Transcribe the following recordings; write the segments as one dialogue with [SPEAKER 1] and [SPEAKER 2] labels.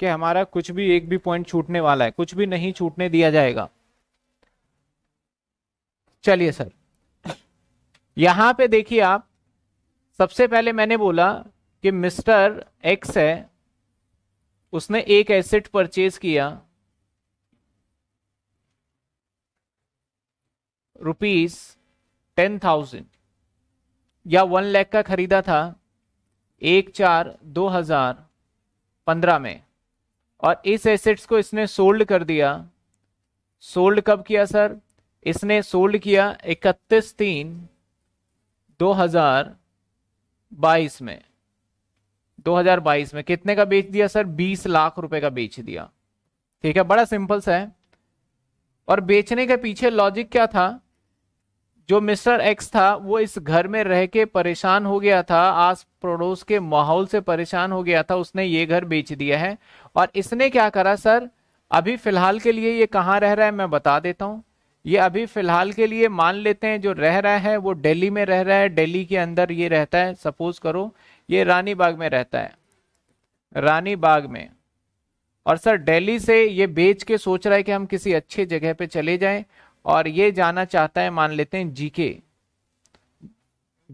[SPEAKER 1] कि हमारा कुछ भी एक भी पॉइंट छूटने वाला है कुछ भी नहीं छूटने दिया जाएगा चलिए सर यहां पे देखिए आप सबसे पहले मैंने बोला कि मिस्टर एक्स है उसने एक एसेट परचेज किया रुपीज टेन थाउजेंड या वन लैख का खरीदा था एक चार दो हजार पंद्रह में और इस एसेट्स को इसने सोल्ड कर दिया सोल्ड कब किया सर इसने सोल्ड किया इकतीस तीन 2022 में 2022 में कितने का बेच दिया सर 20 लाख रुपए का बेच दिया ठीक है बड़ा सिंपल सा है और बेचने के पीछे लॉजिक क्या था जो मिस्टर एक्स था वो इस घर में रह के परेशान हो गया था आस पड़ोस के माहौल से परेशान हो गया था उसने ये घर बेच दिया है और इसने क्या करा सर अभी फिलहाल के लिए ये कहाँ रह रहा है मैं बता देता हूँ ये अभी फिलहाल के लिए मान लेते हैं जो रह रहा है वो दिल्ली में रह रहा है दिल्ली के अंदर ये रहता है सपोज करो ये रानी बाग में रहता है रानी बाग में और सर दिल्ली से ये बेच के सोच रहा है कि हम किसी अच्छे जगह पे चले जाएं और ये जाना चाहता है मान लेते हैं जीके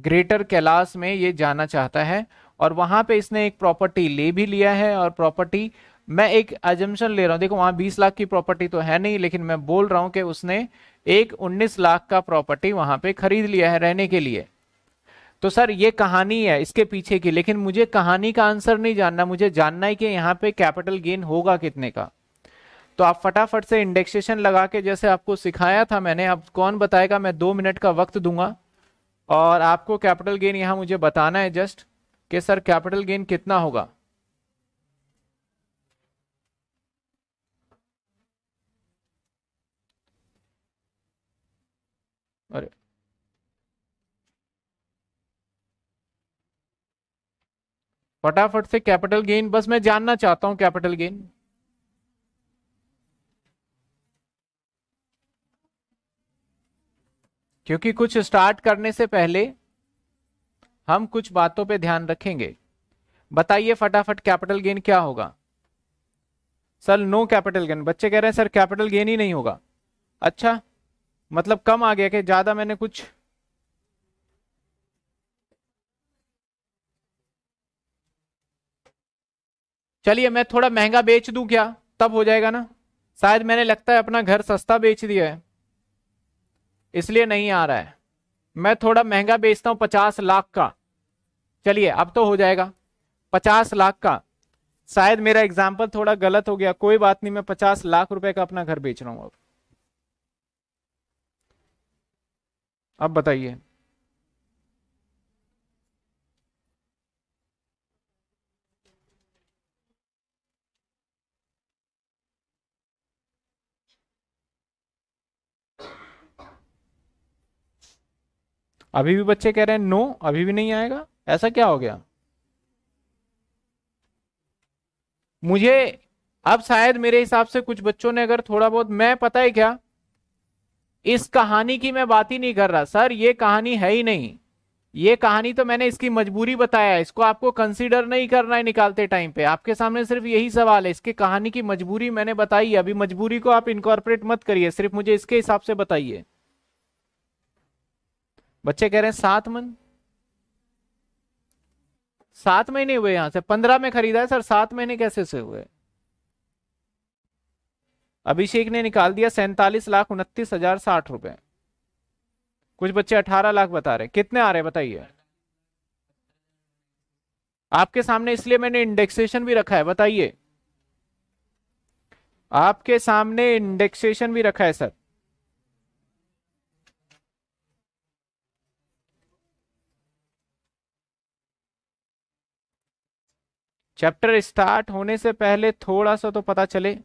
[SPEAKER 1] ग्रेटर कैलाश में ये जाना चाहता है और वहां पे इसने एक प्रॉपर्टी ले भी लिया है और प्रॉपर्टी मैं एक एजम्पन ले रहा हूं देखो वहां बीस लाख की प्रॉपर्टी तो है नहीं लेकिन मैं बोल रहा हूं कि उसने एक उन्नीस लाख का प्रॉपर्टी वहां पे खरीद लिया है रहने के लिए तो सर ये कहानी है इसके पीछे की लेकिन मुझे कहानी का आंसर नहीं जानना मुझे जानना है कि यहाँ पे कैपिटल गेन होगा कितने का तो आप फटाफट से इंडेक्सेशन लगा के जैसे आपको सिखाया था मैंने अब कौन बताएगा मैं दो मिनट का वक्त दूंगा और आपको कैपिटल गेन यहां मुझे बताना है जस्ट कि सर कैपिटल गेन कितना होगा अरे फटाफट से कैपिटल गेन बस मैं जानना चाहता हूँ कैपिटल गेन क्योंकि कुछ स्टार्ट करने से पहले हम कुछ बातों पे ध्यान रखेंगे बताइए फटाफट कैपिटल गेन क्या होगा सर नो कैपिटल गेन बच्चे कह रहे हैं सर कैपिटल गेन ही नहीं होगा अच्छा मतलब कम आ गया कि ज्यादा मैंने कुछ चलिए मैं थोड़ा महंगा बेच दूं क्या तब हो जाएगा ना शायद मैंने लगता है अपना घर सस्ता बेच दिया है इसलिए नहीं आ रहा है मैं थोड़ा महंगा बेचता हूँ पचास लाख का चलिए अब तो हो जाएगा पचास लाख का शायद मेरा एग्जाम्पल थोड़ा गलत हो गया कोई बात नहीं मैं पचास लाख रुपए का अपना घर बेच रहा हूं अब अब बताइए अभी भी बच्चे कह रहे हैं नो अभी भी नहीं आएगा ऐसा क्या हो गया मुझे अब शायद मेरे हिसाब से कुछ बच्चों ने अगर थोड़ा बहुत मैं पता है क्या इस कहानी की मैं बात ही नहीं कर रहा सर ये कहानी है ही नहीं ये कहानी तो मैंने इसकी मजबूरी बताया इसको आपको कंसीडर नहीं करना है निकालते टाइम पे आपके सामने सिर्फ यही सवाल है इसके कहानी की मजबूरी मैंने बताई अभी मजबूरी को आप इनकॉर्पोरेट मत करिए सिर्फ मुझे इसके हिसाब से बताइए बच्चे कह रहे हैं सात मन सात महीने हुए यहां से पंद्रह में खरीदा है सर सात महीने कैसे से हुए अभिषेक ने निकाल दिया सैंतालीस लाख उनतीस हजार साठ रुपए कुछ बच्चे अठारह लाख बता रहे कितने आ रहे बताइए आपके सामने इसलिए मैंने इंडेक्सेशन भी रखा है बताइए आपके सामने इंडेक्सेशन भी रखा है सर चैप्टर स्टार्ट होने से पहले थोड़ा सा तो पता चले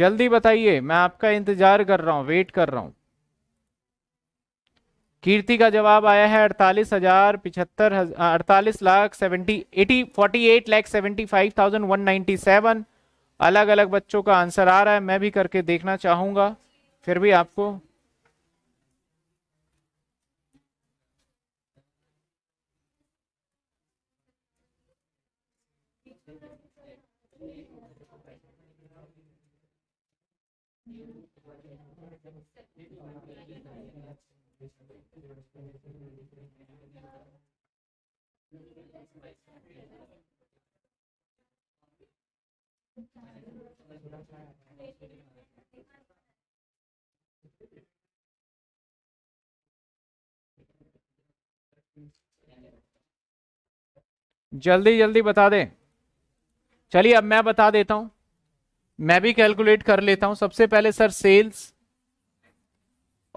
[SPEAKER 1] जल्दी बताइए मैं आपका इंतजार कर रहा हूं वेट कर रहा हूं कीर्ति का जवाब आया है अड़तालीस हजार पिछहत्तर अड़तालीस lakh seventy eighty forty eight lakh seventy five thousand one ninety seven अलग अलग बच्चों का आंसर आ रहा है मैं भी करके देखना चाहूंगा फिर भी आपको जल्दी जल्दी बता दे चलिए अब मैं बता देता हूं मैं भी कैलकुलेट कर लेता हूं सबसे पहले सर सेल्स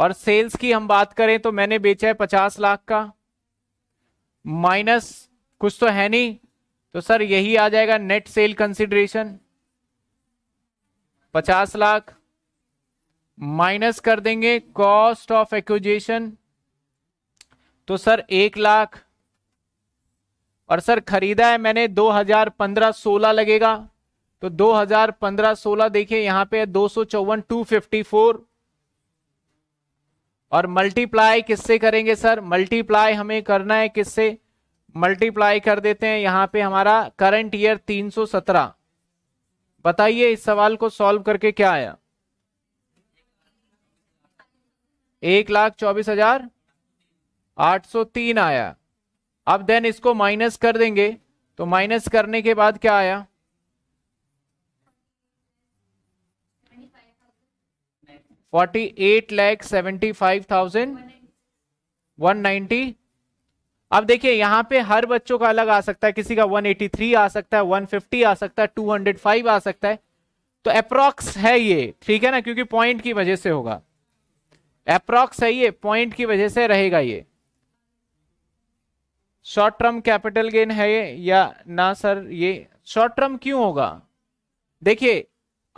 [SPEAKER 1] और सेल्स की हम बात करें तो मैंने बेचा है पचास लाख का माइनस कुछ तो है नहीं तो सर यही आ जाएगा नेट सेल कंसिडरेशन पचास लाख माइनस कर देंगे कॉस्ट ऑफ एक्विजेशन तो सर एक लाख और सर खरीदा है मैंने 2015-16 लगेगा तो 2015-16 देखिए यहां पे दो सौ चौवन टू फिफ्टी फोर और मल्टीप्लाई किससे करेंगे सर मल्टीप्लाई हमें करना है किससे मल्टीप्लाई कर देते हैं यहाँ पे हमारा करंट ईयर 317 बताइए इस सवाल को सॉल्व करके क्या आया एक लाख चौबीस हजार आठ सौ तीन आया अब देन इसको माइनस कर देंगे तो माइनस करने के बाद क्या आया forty eight lakh seventy five thousand one ninety अब देखिए यहां पे हर बच्चों का अलग आ सकता है किसी का वन एटी थ्री आ सकता है वन फिफ्टी आ सकता है टू हंड्रेड फाइव आ सकता है तो अप्रॉक्स है ये ठीक है ना क्योंकि पॉइंट की वजह से होगा अप्रॉक्स है ये पॉइंट की वजह से रहेगा ये शॉर्ट टर्म कैपिटल गेन है या ना सर ये शॉर्ट टर्म क्यों होगा देखिए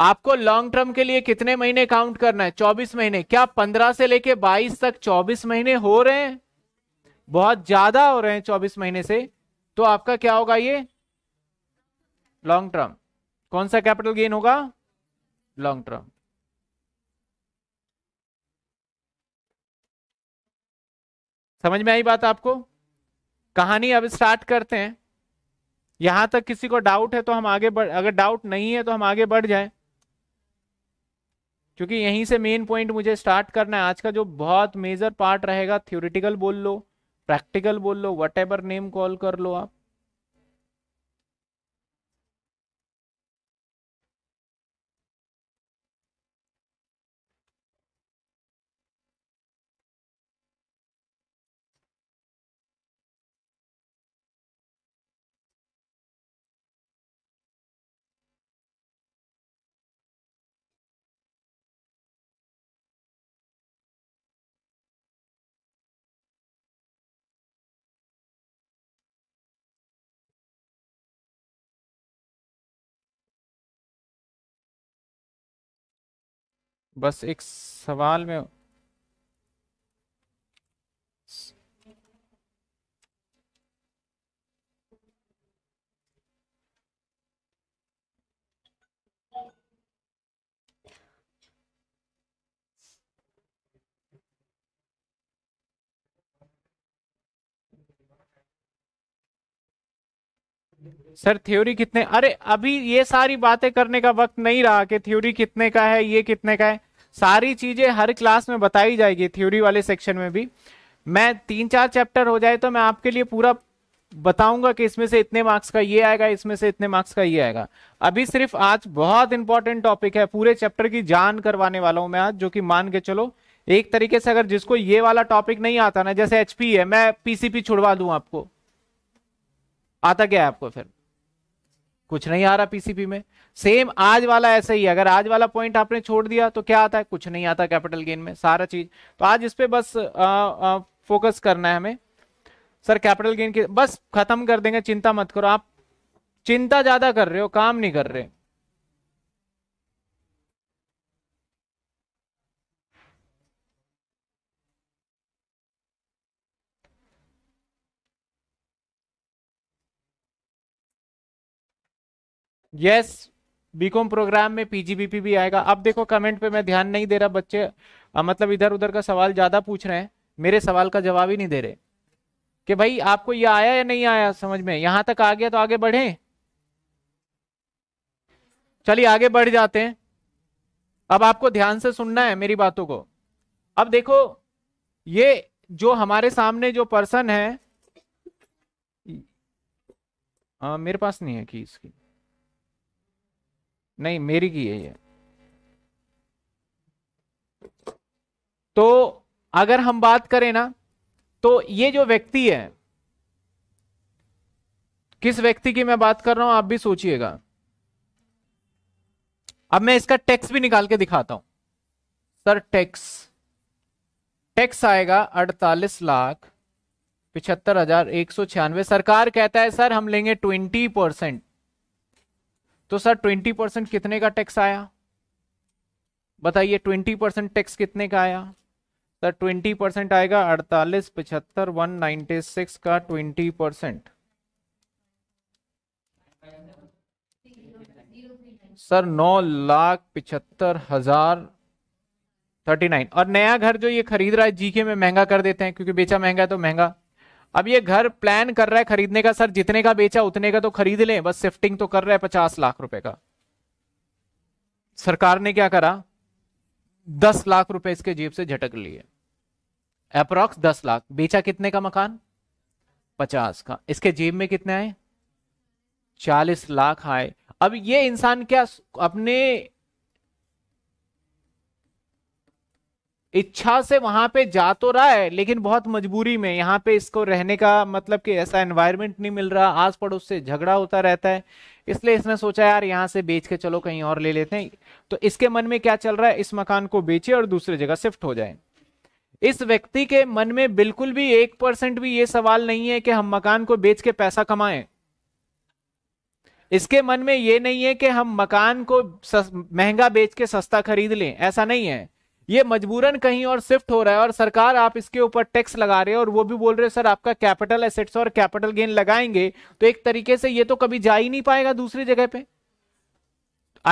[SPEAKER 1] आपको लॉन्ग टर्म के लिए कितने महीने काउंट करना है 24 महीने क्या 15 से लेके 22 तक 24 महीने हो रहे हैं बहुत ज्यादा हो रहे हैं 24 महीने से तो आपका क्या होगा ये लॉन्ग टर्म कौन सा कैपिटल गेन होगा लॉन्ग टर्म समझ में आई बात आपको कहानी अब स्टार्ट करते हैं यहां तक किसी को डाउट है तो हम आगे बढ़ अगर डाउट नहीं है तो हम आगे बढ़ जाए क्योंकि यहीं से मेन पॉइंट मुझे स्टार्ट करना है आज का जो बहुत मेजर पार्ट रहेगा थ्योरिटिकल बोल लो प्रैक्टिकल बोल लो वट नेम कॉल कर लो आप बस एक सवाल में सर थ्योरी कितने अरे अभी ये सारी बातें करने का वक्त नहीं रहा कि थ्योरी कितने का है ये कितने का है सारी चीजें हर क्लास में बताई जाएगी थ्योरी वाले सेक्शन में भी मैं तीन चार चैप्टर हो जाए तो मैं आपके लिए पूरा बताऊंगा कि इसमें से इतने मार्क्स का ये आएगा इसमें से इतने मार्क्स का ये आएगा अभी सिर्फ आज बहुत इंपॉर्टेंट टॉपिक है पूरे चैप्टर की जान करवाने वाला हूं मैं आज जो कि मान के चलो एक तरीके से अगर जिसको ये वाला टॉपिक नहीं आता ना जैसे एचपी है मैं पीसीपी छुड़वा दूं आपको आता क्या है आपको फिर कुछ नहीं आ रहा पीसीपी में सेम आज वाला ऐसे ही अगर आज वाला पॉइंट आपने छोड़ दिया तो क्या आता है कुछ नहीं आता कैपिटल गेन में सारा चीज तो आज इस पर बस आ, आ, फोकस करना है हमें सर कैपिटल गेन की बस खत्म कर देंगे चिंता मत करो आप चिंता ज्यादा कर रहे हो काम नहीं कर रहे यस बीकॉम प्रोग्राम में पीजीबीपी भी आएगा अब देखो कमेंट पे मैं ध्यान नहीं दे रहा बच्चे आ, मतलब इधर उधर का सवाल ज्यादा पूछ रहे हैं मेरे सवाल का जवाब ही नहीं दे रहे कि भाई आपको ये आया या नहीं आया समझ में यहां तक आ गया तो आगे बढ़े चलिए आगे बढ़ जाते हैं अब आपको ध्यान से सुनना है मेरी बातों को अब देखो ये जो हमारे सामने जो पर्सन है आ, मेरे पास नहीं है की इसकी नहीं मेरी की है ये तो अगर हम बात करें ना तो ये जो व्यक्ति है किस व्यक्ति की मैं बात कर रहा हूं आप भी सोचिएगा अब मैं इसका टैक्स भी निकाल के दिखाता हूं सर टैक्स टैक्स आएगा अड़तालीस लाख पिछहत्तर हजार एक सौ छियानवे सरकार कहता है सर हम लेंगे ट्वेंटी परसेंट तो सर ट्वेंटी परसेंट कितने का टैक्स आया बताइए ट्वेंटी परसेंट टैक्स कितने का आया सर ट्वेंटी परसेंट आएगा अड़तालीस पचहत्तर वन नाइन्टी सिक्स का ट्वेंटी परसेंट सर नौ लाख पिछहत्तर हजार थर्टी नाइन और नया घर जो ये खरीद रहा है जीके में महंगा कर देते हैं क्योंकि बेचा महंगा है तो महंगा अब ये घर प्लान कर रहा है खरीदने का सर जितने का बेचा उतने का तो खरीद लें बस शिफ्टिंग तो कर रहा है पचास लाख रुपए का सरकार ने क्या करा दस लाख रुपए इसके जेब से झटक लिए अप्रोक्स दस लाख बेचा कितने का मकान पचास का इसके जेब में कितने आए चालीस लाख आए अब ये इंसान क्या अपने इच्छा से वहां पे जा तो रहा है लेकिन बहुत मजबूरी में यहाँ पे इसको रहने का मतलब कि ऐसा एनवायरमेंट नहीं मिल रहा आस पड़ोस से झगड़ा होता रहता है इसलिए इसने सोचा यार यहाँ से बेच के चलो कहीं और ले लेते हैं तो इसके मन में क्या चल रहा है इस मकान को बेचे और दूसरी जगह शिफ्ट हो जाए इस व्यक्ति के मन में बिल्कुल भी एक परसेंट भी ये सवाल नहीं है कि हम मकान को बेच के पैसा कमाएं इसके मन में ये नहीं है कि हम मकान को महंगा बेच के सस्ता खरीद लें ऐसा नहीं है ये मजबूरन कहीं और शिफ्ट हो रहा है और सरकार आप इसके ऊपर टैक्स लगा रहे हैं और वो भी बोल रहे हो सर आपका कैपिटल एसेट्स और कैपिटल गेन लगाएंगे तो एक तरीके से ये तो कभी जा ही नहीं पाएगा दूसरी जगह पे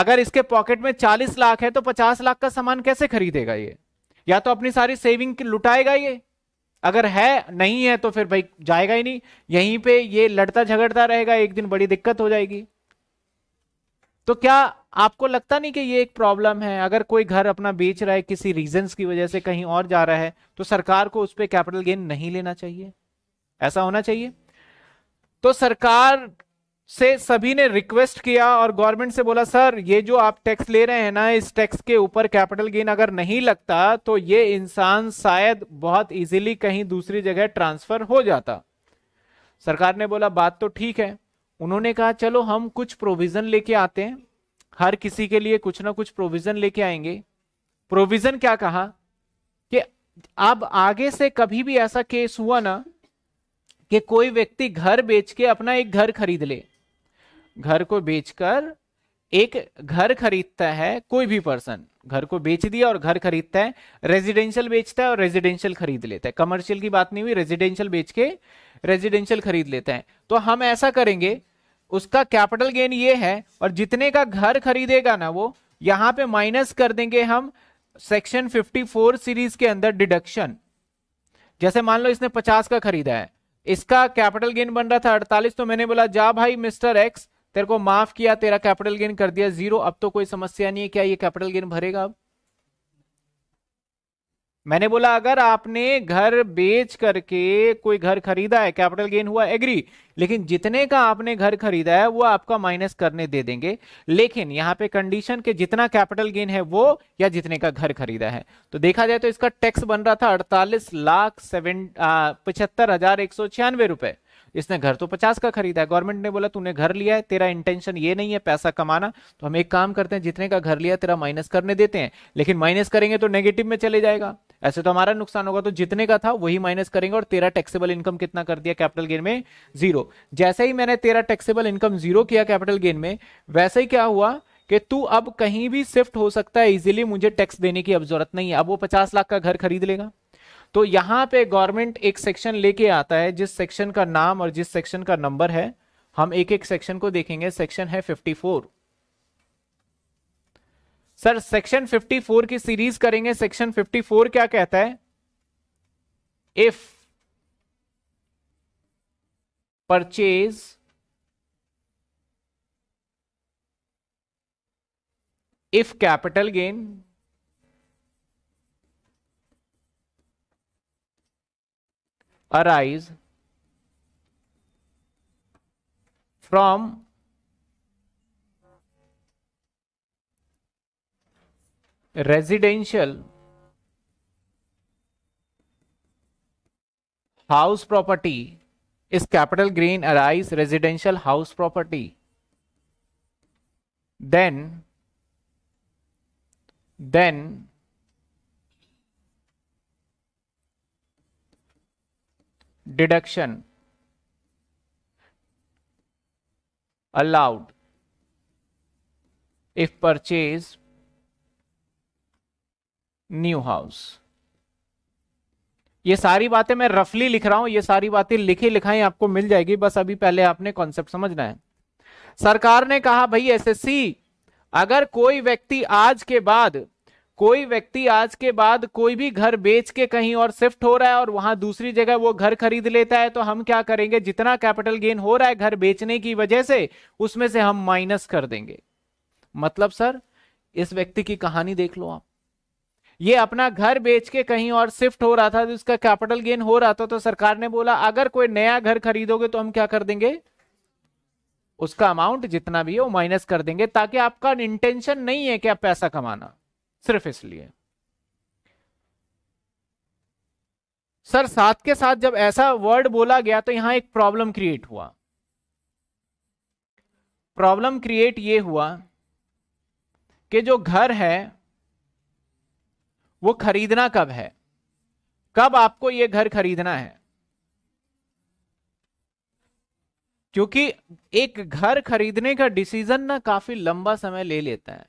[SPEAKER 1] अगर इसके पॉकेट में 40 लाख है तो 50 लाख का सामान कैसे खरीदेगा ये या तो अपनी सारी सेविंग लुटाएगा ये अगर है नहीं है तो फिर भाई जाएगा ही नहीं यहीं पर ये लड़ता झगड़ता रहेगा एक दिन बड़ी दिक्कत हो जाएगी तो क्या आपको लगता नहीं कि ये एक प्रॉब्लम है अगर कोई घर अपना बेच रहा है किसी रीजंस की वजह से कहीं और जा रहा है तो सरकार को उस पर कैपिटल गेन नहीं लेना चाहिए ऐसा होना चाहिए तो सरकार से सभी ने रिक्वेस्ट किया और गवर्नमेंट से बोला सर ये जो आप टैक्स ले रहे हैं ना इस टैक्स के ऊपर कैपिटल गेन अगर नहीं लगता तो ये इंसान शायद बहुत इजीली कहीं दूसरी जगह ट्रांसफर हो जाता सरकार ने बोला बात तो ठीक है उन्होंने कहा चलो हम कुछ प्रोविजन लेके आते हैं हर किसी के लिए कुछ ना कुछ प्रोविजन लेके आएंगे प्रोविजन क्या कहा कि अब आगे से कभी भी ऐसा केस हुआ ना कि कोई व्यक्ति घर बेच के अपना एक घर खरीद ले घर को बेचकर एक घर खरीदता है कोई भी पर्सन घर को बेच दिया और घर खरीदता है रेजिडेंशियल बेचता है और रेजिडेंशियल खरीद लेता है कमर्शियल की बात नहीं हुई रेजिडेंशियल बेच के रेजिडेंशियल खरीद लेता है तो हम ऐसा करेंगे उसका कैपिटल गेन ये है और जितने का घर खरीदेगा ना वो यहां पे माइनस कर देंगे हम सेक्शन 54 सीरीज के अंदर डिडक्शन जैसे मान लो इसने 50 का खरीदा है इसका कैपिटल गेन बन रहा था 48 तो मैंने बोला जा भाई मिस्टर एक्स तेरे को माफ किया तेरा कैपिटल गेन कर दिया जीरो अब तो कोई समस्या नहीं है क्या ये कैपिटल गेन भरेगा अब मैंने बोला अगर आपने घर बेच करके कोई घर खरीदा है कैपिटल गेन हुआ एग्री लेकिन जितने का आपने घर खरीदा है वो आपका माइनस करने दे देंगे लेकिन यहाँ पे कंडीशन के जितना कैपिटल गेन है वो या जितने का घर खरीदा है तो देखा जाए तो इसका टैक्स बन रहा था अड़तालीस लाख सेवन पचहत्तर हजार एक सौ छियानवे रुपए इसने घर तो पचास का खरीदा है गवर्नमेंट ने बोला तूने घर लिया है तेरा इंटेंशन ये नहीं है पैसा कमाना तो हम एक काम करते हैं जितने का घर लिया तेरा माइनस करने देते हैं लेकिन माइनस करेंगे तो नेगेटिव में चले जाएगा ऐसे तो हमारा नुकसान होगा तो जितने का था वही माइनस करेंगे और तेरा टैक्सेबल इनकम कितना कर दिया कैपिटल गेन में जीरो जैसे ही मैंने तेरा टैक्सेबल इनकम जीरो किया कैपिटल गेन में वैसे ही क्या हुआ कि तू अब कहीं भी शिफ्ट हो सकता है इजीली मुझे टैक्स देने की अब जरूरत नहीं है अब वो पचास लाख का घर खरीद लेगा तो यहां पे गवर्नमेंट एक सेक्शन लेके आता है जिस सेक्शन का नाम और जिस सेक्शन का नंबर है हम एक एक सेक्शन को देखेंगे सेक्शन है 54 सर सेक्शन 54 की सीरीज करेंगे सेक्शन 54 क्या कहता है if purchase if capital gain arise from residential house property is capital green arise residential house property then then deduction allowed if purchase new house ये सारी बातें मैं रफली लिख रहा हूं ये सारी बातें लिखी लिखाई आपको मिल जाएगी बस अभी पहले आपने कॉन्सेप्ट समझना है सरकार ने कहा भाई एसएससी अगर कोई व्यक्ति आज के बाद कोई व्यक्ति आज के बाद कोई भी घर बेच के कहीं और शिफ्ट हो रहा है और वहां दूसरी जगह वो घर खरीद लेता है तो हम क्या करेंगे जितना कैपिटल गेन हो रहा है घर बेचने की वजह से उसमें से हम माइनस कर देंगे मतलब सर इस व्यक्ति की कहानी देख लो आप ये अपना घर बेच के कहीं और शिफ्ट हो रहा था तो कैपिटल गेन हो रहा था तो सरकार ने बोला अगर कोई नया घर खरीदोगे तो हम क्या कर देंगे उसका अमाउंट जितना भी है वो माइनस कर देंगे ताकि आपका इंटेंशन नहीं है कि आप पैसा कमाना सिर्फ इसलिए सर साथ के साथ जब ऐसा वर्ड बोला गया तो यहां एक प्रॉब्लम क्रिएट हुआ प्रॉब्लम क्रिएट ये हुआ कि जो घर है वो खरीदना कब है कब आपको ये घर खरीदना है क्योंकि एक घर खरीदने का डिसीजन ना काफी लंबा समय ले लेता है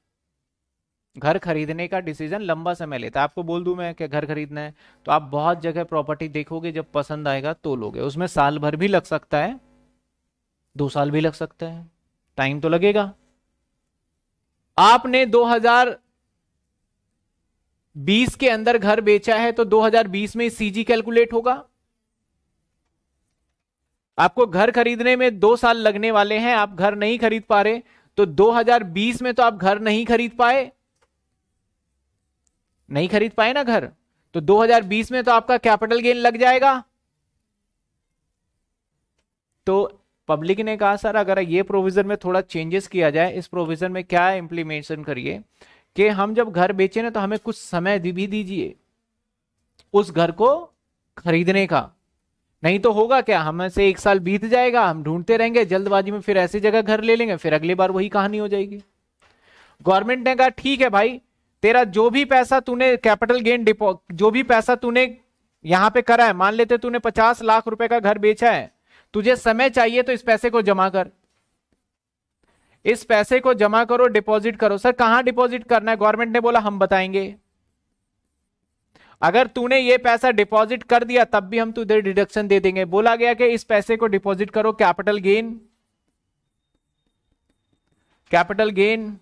[SPEAKER 1] घर खरीदने का डिसीजन लंबा समय लेता है आपको बोल दूं मैं कि घर खरीदना है तो आप बहुत जगह प्रॉपर्टी देखोगे जब पसंद आएगा तो लोगे उसमें साल भर भी लग सकता है दो साल भी लग सकता है टाइम तो लगेगा आपने 2020 के अंदर घर बेचा है तो 2020 में सीजी कैलकुलेट होगा आपको घर खरीदने में दो साल लगने वाले हैं आप घर नहीं खरीद पा रहे तो 2020 में तो आप घर नहीं खरीद पाए नहीं खरीद पाए ना घर तो 2020 में तो आपका कैपिटल गेन लग जाएगा तो पब्लिक ने कहा सर अगर ये प्रोविजन में थोड़ा चेंजेस किया जाए इस प्रोविजन में क्या इंप्लीमेंटेशन करिए कि हम जब घर बेचे ना तो हमें कुछ समय भी दीजिए उस घर को खरीदने का नहीं तो होगा क्या हमें से एक साल बीत जाएगा हम ढूंढते रहेंगे जल्दबाजी में फिर ऐसी जगह घर ले लेंगे फिर अगली बार वही कहानी हो जाएगी गवर्नमेंट ने कहा ठीक है भाई तेरा जो भी पैसा तूने कैपिटल गेन डिपो जो भी पैसा तूने यहां पे करा है मान लेते तूने पचास लाख रुपए का घर बेचा है तुझे समय चाहिए तो इस पैसे को जमा कर इस पैसे को जमा करो डिपॉजिट करो सर कहां डिपॉजिट करना है गवर्नमेंट ने बोला हम बताएंगे अगर तूने ये पैसा डिपॉजिट कर दिया तब भी हम तुझे डिडक्शन दे देंगे बोला गया कि इस पैसे को डिपॉजिट करो capital gain capital gain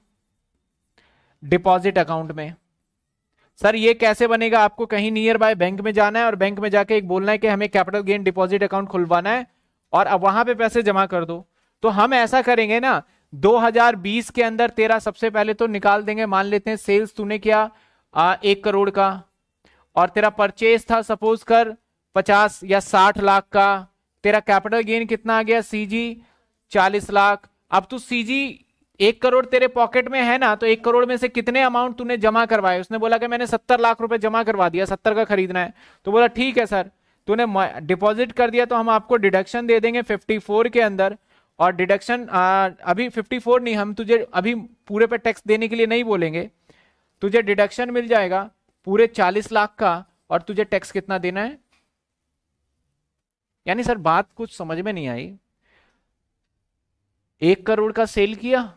[SPEAKER 1] deposit account में सर ये कैसे बनेगा आपको कहीं नियर बाय बैंक में जाना है और बैंक में जाके एक बोलना है कि हमें कैपिटल गेन डिपॉजिट अकाउंट खुलवाना है और अब वहां पे पैसे जमा कर दो तो हम ऐसा करेंगे ना 2020 के अंदर तेरा सबसे पहले तो निकाल देंगे मान लेते हैं सेल्स तूने किया आ, एक करोड़ का और तेरा परचेज था सपोज कर पचास या साठ लाख का तेरा कैपिटल गेन कितना आ गया सीजी चालीस लाख अब तू सीजी एक करोड़ तेरे पॉकेट में है ना तो एक करोड़ में से कितने अमाउंट तूने जमा करवाए उसने बोला कि मैंने सत्तर लाख रुपए जमा करवा दिया सत्तर का खरीदना है तो बोला ठीक है सर तूने डिपॉजिट कर दिया तो हम आपको डिडक्शन दे देंगे फिफ्टी फोर के अंदर और डिडक्शन अभी फिफ्टी फोर नहीं हम तुझे अभी पूरे पे टैक्स देने के लिए नहीं बोलेंगे तुझे डिडक्शन मिल जाएगा पूरे चालीस लाख का और तुझे टैक्स कितना देना है यानी सर बात कुछ समझ में नहीं आई एक करोड़ का सेल किया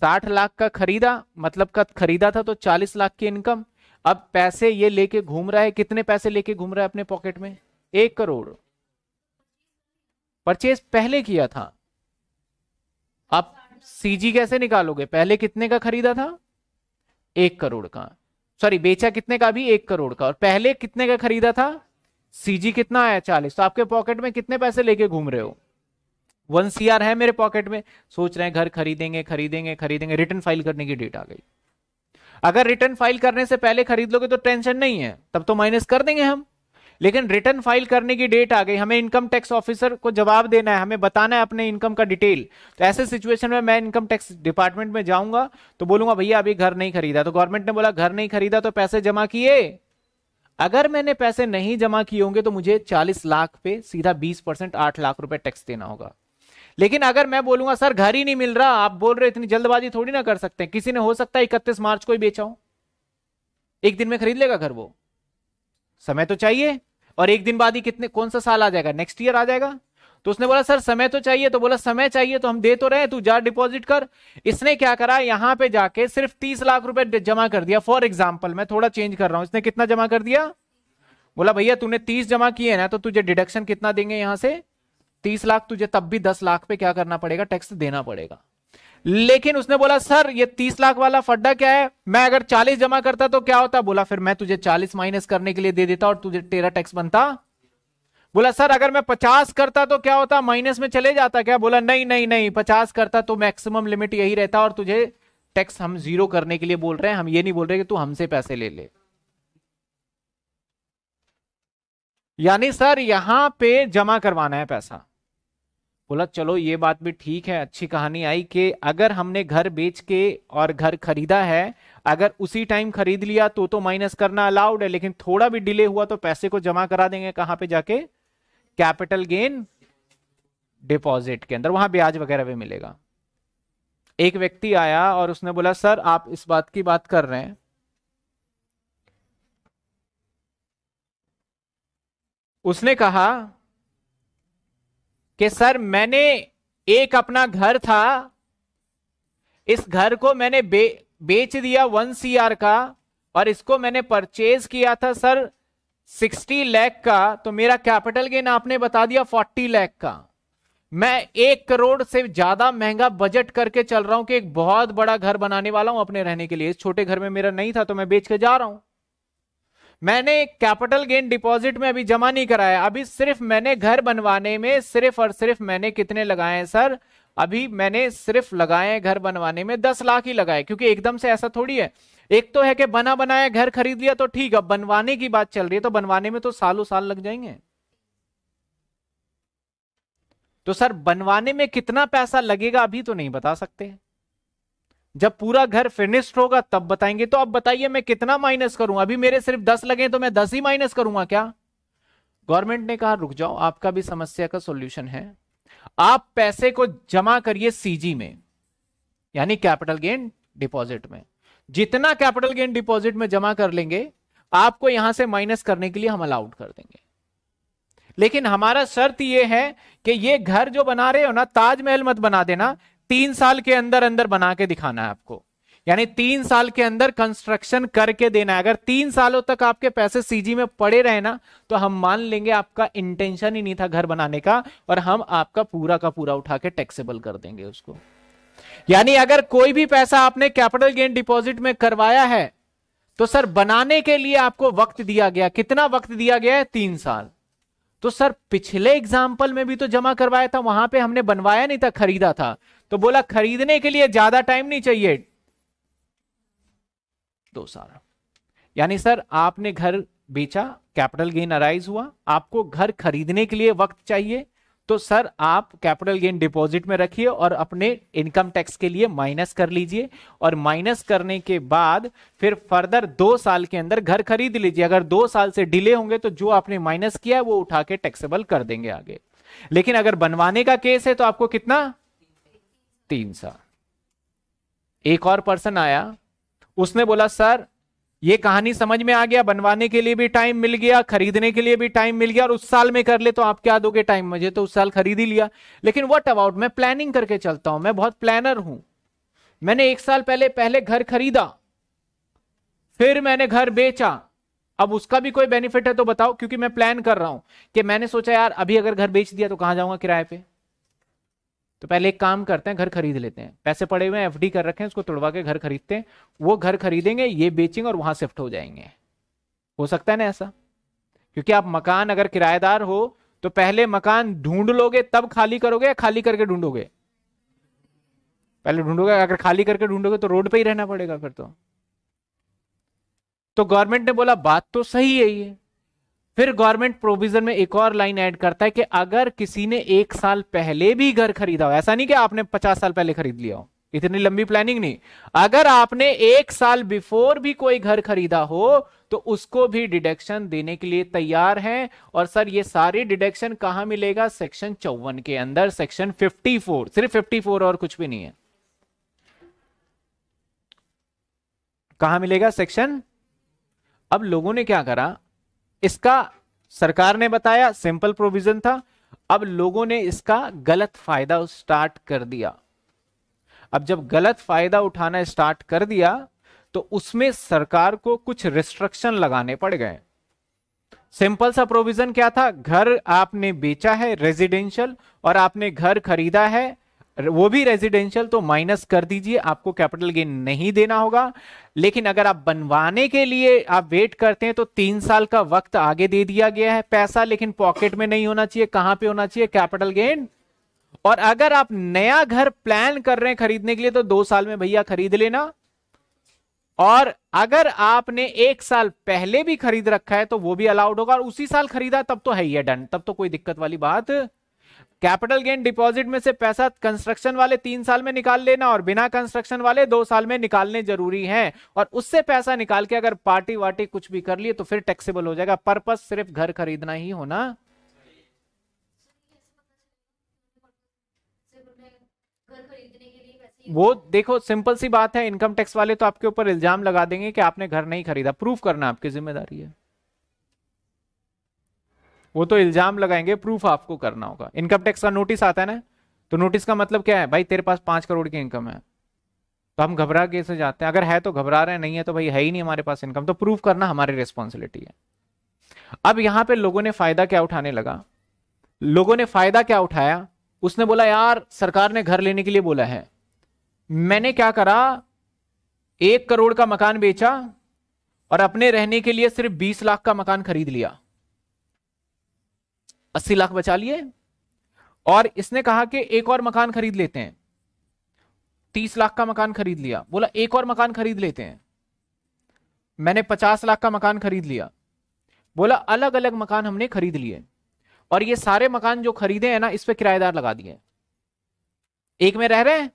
[SPEAKER 1] साठ लाख का खरीदा मतलब का खरीदा था तो चालीस लाख की इनकम अब पैसे ये लेके घूम रहा है कितने पैसे लेके घूम रहा है अपने पॉकेट में एक करोड़ परचेज पहले किया था आप सीजी कैसे निकालोगे पहले कितने का खरीदा था एक करोड़ का सॉरी बेचा कितने का भी एक करोड़ का और पहले कितने का खरीदा था सीजी कितना आया चालीस तो आपके पॉकेट में कितने पैसे लेके घूम रहे हो वन सी है मेरे पॉकेट में सोच रहे हैं घर खरीदेंगे खरीदेंगे खरीदेंगे रिटर्न फाइल करने की डेट आ गई अगर रिटर्न फाइल करने से पहले खरीद लोगे तो टेंशन नहीं है तब तो माइनस कर देंगे हम लेकिन रिटर्न फाइल करने की डेट आ गई हमें इनकम टैक्स ऑफिसर को जवाब देना है हमें बताना है अपने इनकम का डिटेल तो ऐसे सिचुएशन में मैं इनकम टैक्स डिपार्टमेंट में जाऊंगा तो बोलूंगा भैया अभी घर नहीं खरीदा तो गवर्नमेंट ने बोला घर नहीं खरीदा तो पैसे जमा किए अगर मैंने पैसे नहीं जमा किए होंगे तो मुझे चालीस लाख पे सीधा बीस परसेंट आठ लाख रुपए टैक्स देना होगा लेकिन अगर मैं बोलूंगा सर घर ही नहीं मिल रहा आप बोल रहे इतनी जल्दबाजी थोड़ी ना कर सकते हैं किसी ने हो सकता है इकतीस मार्च को ही बेचा हो एक दिन में खरीद लेगा घर वो समय तो चाहिए और एक दिन बाद ही कितने कौन सा साल आ जाएगा नेक्स्ट ईयर आ जाएगा तो उसने बोला सर समय तो चाहिए तो बोला समय चाहिए तो हम दे तो रहे तू जा डिपॉजिट कर इसने क्या करा यहां पे जाके सिर्फ तीस लाख रुपए जमा कर दिया फॉर एग्जाम्पल मैं थोड़ा चेंज कर रहा हूं इसने कितना जमा कर दिया बोला भैया तूने तीस जमा किए ना तो तुझे डिडक्शन कितना देंगे यहां से तीस लाख तुझे तब भी दस लाख पे क्या करना पड़ेगा टैक्स देना पड़ेगा लेकिन उसने बोला सर ये तीस लाख वाला फड्डा क्या है मैं अगर चालीस जमा करता तो क्या होता बोला फिर मैं तुझे चालीस माइनस करने के लिए दे देता और तुझे तेरा टैक्स बनता बोला सर अगर मैं पचास करता तो क्या होता माइनस में चले जाता क्या बोला नहीं नहीं नहीं पचास करता तो मैक्सिमम लिमिट यही रहता और तुझे टैक्स हम जीरो करने के लिए बोल रहे हैं हम ये नहीं बोल रहे कि तू हमसे पैसे ले ले यानी सर यहां पे जमा करवाना है पैसा बोला चलो ये बात भी ठीक है अच्छी कहानी आई कि अगर हमने घर बेच के और घर खरीदा है अगर उसी टाइम खरीद लिया तो तो माइनस करना अलाउड है लेकिन थोड़ा भी डिले हुआ तो पैसे को जमा करा देंगे कहां पे जाके कैपिटल गेन डिपॉजिट के अंदर वहां ब्याज वगैरह भी मिलेगा एक व्यक्ति आया और उसने बोला सर आप इस बात की बात कर रहे हैं उसने कहा कि सर मैंने एक अपना घर था इस घर को मैंने बे, बेच दिया वन सी का और इसको मैंने परचेज किया था सर 60 लाख का तो मेरा कैपिटल गेन आपने बता दिया 40 लाख का मैं एक करोड़ से ज्यादा महंगा बजट करके चल रहा हूं कि एक बहुत बड़ा घर बनाने वाला हूं अपने रहने के लिए इस छोटे घर में मेरा नहीं था तो मैं बेच के जा रहा हूं मैंने कैपिटल गेन डिपॉजिट में अभी जमा नहीं कराया अभी सिर्फ मैंने घर बनवाने में सिर्फ और सिर्फ मैंने कितने लगाए हैं सर अभी मैंने सिर्फ लगाए घर बनवाने में दस लाख ही लगाए क्योंकि एकदम से ऐसा थोड़ी है एक तो है कि बना बनाया घर खरीद लिया तो ठीक है बनवाने की बात चल रही है तो बनवाने में तो सालों साल लग जाएंगे तो सर बनवाने में कितना पैसा लगेगा अभी तो नहीं बता सकते हैं जब पूरा घर फिनिश्ड होगा तब बताएंगे तो अब बताइए मैं कितना माइनस करूं अभी मेरे सिर्फ दस लगे तो मैं दस ही माइनस करूंगा क्या गवर्नमेंट ने कहा रुक जाओ आपका भी समस्या का सोल्यूशन है आप पैसे को जमा करिए सीजी में यानी कैपिटल गेन डिपॉजिट में जितना कैपिटल गेन डिपॉजिट में जमा कर लेंगे आपको यहां से माइनस करने के लिए हम अलाउड कर देंगे लेकिन हमारा शर्त यह है कि ये घर जो बना रहे हो ना ताजमहल मत बना देना तीन साल के अंदर अंदर बना के दिखाना है आपको यानी तीन साल के अंदर कंस्ट्रक्शन करके देना है अगर तीन सालों तक आपके पैसे सीजी में पड़े रहे ना तो हम मान लेंगे आपका इंटेंशन ही नहीं था घर बनाने का और हम आपका पूरा का पूरा उठा के टैक्सेबल कर देंगे उसको यानी अगर कोई भी पैसा आपने कैपिटल गेन डिपॉजिट में करवाया है तो सर बनाने के लिए आपको वक्त दिया गया कितना वक्त दिया गया है तीन साल तो सर पिछले एग्जाम्पल में भी तो जमा करवाया था वहां पे हमने बनवाया नहीं था खरीदा था तो बोला खरीदने के लिए ज्यादा टाइम नहीं चाहिए दो साल यानी सर आपने घर बेचा कैपिटल गेन अराइज हुआ आपको घर खरीदने के लिए वक्त चाहिए तो सर आप कैपिटल गेन डिपॉजिट में रखिए और अपने इनकम टैक्स के लिए माइनस कर लीजिए और माइनस करने के बाद फिर फर्दर दो साल के अंदर घर खरीद लीजिए अगर दो साल से डिले होंगे तो जो आपने माइनस किया है वो उठा के टैक्सेबल कर देंगे आगे लेकिन अगर बनवाने का केस है तो आपको कितना तीन सौ एक और पर्सन आया उसने बोला सर ये कहानी समझ में आ गया बनवाने के लिए भी टाइम मिल गया खरीदने के लिए भी टाइम मिल गया और उस साल में कर ले तो आप क्या दोगे टाइम मुझे तो उस साल खरीद ही लिया लेकिन वट अबाउट मैं प्लानिंग करके चलता हूं मैं बहुत प्लानर हूं मैंने एक साल पहले पहले घर खरीदा फिर मैंने घर बेचा अब उसका भी कोई बेनिफिट है तो बताओ क्योंकि मैं प्लान कर रहा हूं कि मैंने सोचा यार अभी अगर घर बेच दिया तो कहां जाऊंगा किराए पर तो पहले एक काम करते हैं घर खरीद लेते हैं पैसे पड़े हुए हैं एफ कर रखे हैं उसको तोड़वा के घर खरीदते हैं वो घर खरीदेंगे ये बेचेंगे और वहां शिफ्ट हो जाएंगे हो सकता है ना ऐसा क्योंकि आप मकान अगर किराएदार हो तो पहले मकान ढूंढ लोगे तब खाली करोगे या खाली करके ढूंढोगे पहले ढूंढोगे अगर खाली करके ढूंढोगे तो रोड पे ही रहना पड़ेगा फिर तो तो गवर्नमेंट ने बोला बात तो सही है ये फिर गवर्नमेंट प्रोविजन में एक और लाइन ऐड करता है कि अगर किसी ने एक साल पहले भी घर खरीदा हो ऐसा नहीं कि आपने पचास साल पहले खरीद लिया हो इतनी लंबी प्लानिंग नहीं अगर आपने एक साल बिफोर भी कोई घर खरीदा हो तो उसको भी डिडक्शन देने के लिए तैयार है और सर ये सारी डिडक्शन कहां मिलेगा सेक्शन चौवन के अंदर सेक्शन 54 सिर्फ 54 और कुछ भी नहीं है कहा मिलेगा सेक्शन अब लोगों ने क्या करा इसका सरकार ने बताया सिंपल प्रोविजन था अब लोगों ने इसका गलत फायदा स्टार्ट कर दिया अब जब गलत फायदा उठाना स्टार्ट कर दिया तो उसमें सरकार को कुछ रिस्ट्रिक्शन लगाने पड़ गए सिंपल सा प्रोविजन क्या था घर आपने बेचा है रेजिडेंशियल और आपने घर खरीदा है वो भी रेजिडेंशियल तो माइनस कर दीजिए आपको कैपिटल गेन नहीं देना होगा लेकिन अगर आप बनवाने के लिए आप वेट करते हैं तो तीन साल का वक्त आगे दे दिया गया है पैसा लेकिन पॉकेट में नहीं होना चाहिए कहां पे होना चाहिए कैपिटल गेन और अगर आप नया घर प्लान कर रहे हैं खरीदने के लिए तो दो साल में भैया खरीद लेना और अगर आपने एक साल पहले भी खरीद रखा है तो वो भी अलाउड होगा और उसी साल खरीदा तब तो है ही डन तब तो कोई दिक्कत वाली बात कैपिटल गेन डिपॉजिट में से पैसा कंस्ट्रक्शन वाले तीन साल में निकाल लेना और बिना कंस्ट्रक्शन वाले दो साल में निकालने जरूरी है और उससे पैसा निकाल के अगर पार्टी वार्टी कुछ भी कर लिए तो फिर टैक्सेबल हो जाएगा पर्पज सिर्फ घर खरीदना ही होना वो देखो सिंपल सी बात है इनकम टैक्स वाले तो आपके ऊपर इल्जाम लगा देंगे कि आपने घर नहीं खरीदा प्रूफ करना आपकी जिम्मेदारी है वो तो इल्जाम लगाएंगे प्रूफ आपको करना होगा इनकम टैक्स का नोटिस आता है ना तो नोटिस का मतलब क्या है भाई तेरे पास पांच करोड़ की इनकम है तो हम घबरा से जाते हैं अगर है तो घबरा रहे हैं नहीं है तो भाई है ही नहीं हमारे पास इनकम तो प्रूफ करना हमारी रिस्पॉन्सिबिलिटी है अब यहां पर लोगों ने फायदा क्या उठाने लगा लोगों ने फायदा क्या उठाया उसने बोला यार सरकार ने घर लेने के लिए बोला है मैंने क्या करा एक करोड़ का मकान बेचा और अपने रहने के लिए सिर्फ बीस लाख का मकान खरीद लिया अस्सी लाख बचा लिए और इसने कहा कि एक और मकान खरीद लेते हैं तीस लाख का मकान खरीद लिया बोला एक और मकान खरीद लेते हैं मैंने पचास लाख का मकान खरीद लिया बोला अलग अलग मकान हमने खरीद लिए और ये सारे मकान जो खरीदे हैं ना इस पर किराएदार लगा दिए एक में रह रहे हैं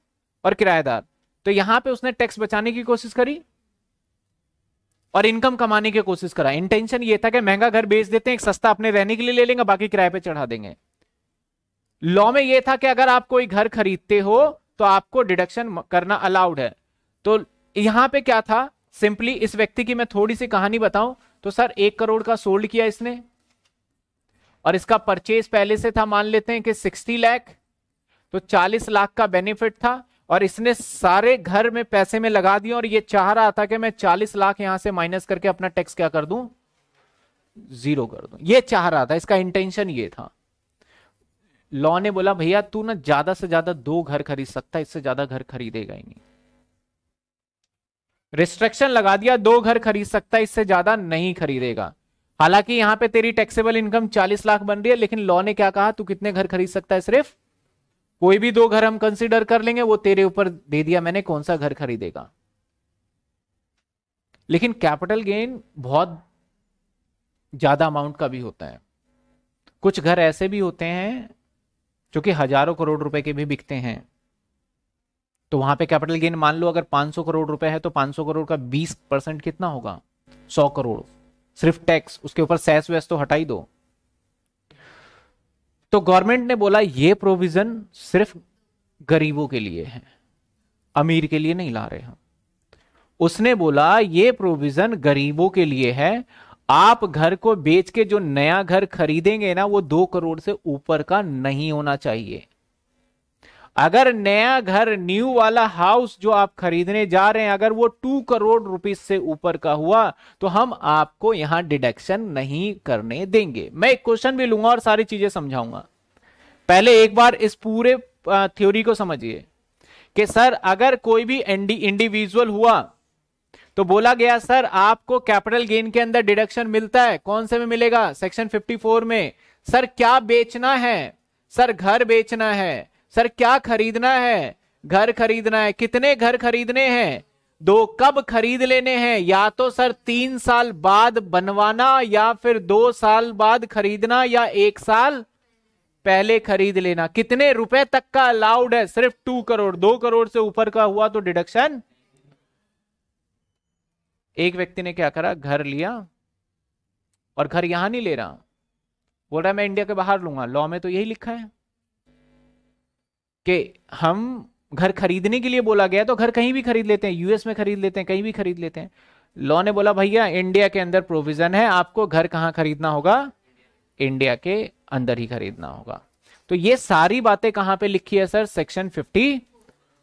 [SPEAKER 1] और किराएदार तो यहां पे उसने टैक्स बचाने की कोशिश करी और इनकम कमाने की कोशिश करा इंटेंशन ये था कि महंगा घर बेच देते हैं एक सस्ता अपने रहने के लिए ले लेंगे बाकी किराए पे चढ़ा देंगे लॉ में ये था कि अगर आप कोई घर खरीदते हो तो आपको डिडक्शन करना अलाउड है तो यहां पे क्या था सिंपली इस व्यक्ति की मैं थोड़ी सी कहानी बताऊं तो सर एक करोड़ का सोल्ड किया इसने और इसका परचेज पहले से था मान लेते हैं कि सिक्सटी लैख तो चालीस लाख का बेनिफिट था और इसने सारे घर में पैसे में लगा दिए और ये चाह रहा था कि मैं चालीस लाख यहां से माइनस करके अपना टैक्स क्या कर दूं जीरो कर दूं ये चाह रहा था इसका इंटेंशन ये था लॉ ने बोला भैया तू ना ज्यादा से ज्यादा दो घर खरीद सकता है इससे ज्यादा घर खरीदेगा ही नहीं रिस्ट्रिक्शन लगा दिया दो घर खरीद सकता है इससे ज्यादा नहीं खरीदेगा हालांकि यहां पे तेरी टैक्सेबल इनकम 40 लाख बन रही है लेकिन लॉ ने क्या कहा तू कितने घर खरीद सकता है सिर्फ कोई भी दो घर हम कंसिडर कर लेंगे वो तेरे ऊपर दे दिया मैंने कौन सा घर खरीदेगा लेकिन कैपिटल गेन बहुत ज्यादा अमाउंट का भी होता है कुछ घर ऐसे भी होते हैं जो कि हजारों करोड़ रुपए के भी बिकते हैं तो वहां पे कैपिटल गेन मान लो अगर 500 करोड़ रुपए है तो 500 करोड़ का 20 परसेंट कितना होगा 100 करोड़ सिर्फ टैक्स उसके ऊपर सैस वैस तो हटाई दो तो गवर्नमेंट ने बोला ये प्रोविजन सिर्फ गरीबों के लिए है अमीर के लिए नहीं ला रहे हम उसने बोला ये प्रोविजन गरीबों के लिए है आप घर को बेच के जो नया घर खरीदेंगे ना वो दो करोड़ से ऊपर का नहीं होना चाहिए अगर नया घर न्यू वाला हाउस जो आप खरीदने जा रहे हैं अगर वो टू करोड़ रुपीस से ऊपर का हुआ तो हम आपको यहां डिडक्शन नहीं करने देंगे मैं एक क्वेश्चन भी लूंगा और सारी चीजें समझाऊंगा पहले एक बार इस पूरे थ्योरी को समझिए कि सर अगर कोई भी इंडिविजुअल हुआ तो बोला गया सर आपको कैपिटल गेन के अंदर डिडक्शन मिलता है कौन से में मिलेगा सेक्शन 54 में सर क्या बेचना है सर घर बेचना है सर क्या खरीदना है घर खरीदना है कितने घर खरीदने हैं दो कब खरीद लेने हैं या तो सर तीन साल बाद बनवाना या फिर दो साल बाद खरीदना या एक साल पहले खरीद लेना कितने रुपए तक का अलाउड है सिर्फ टू करोड़ दो करोड़ से ऊपर का हुआ तो डिडक्शन एक व्यक्ति ने क्या करा घर लिया और घर यहां नहीं ले रहा बोल रहा मैं इंडिया के बाहर लूंगा लॉ में तो यही लिखा है कि हम घर खरीदने के लिए बोला गया तो घर कहीं भी खरीद लेते हैं यूएस में खरीद लेते हैं कहीं भी खरीद लेते हैं लॉ ने बोला भैया इंडिया के अंदर प्रोविजन है आपको घर कहां खरीदना होगा इंडिया के अंदर ही खरीदना होगा तो ये सारी बातें कहां पे लिखी है सर सेक्शन 50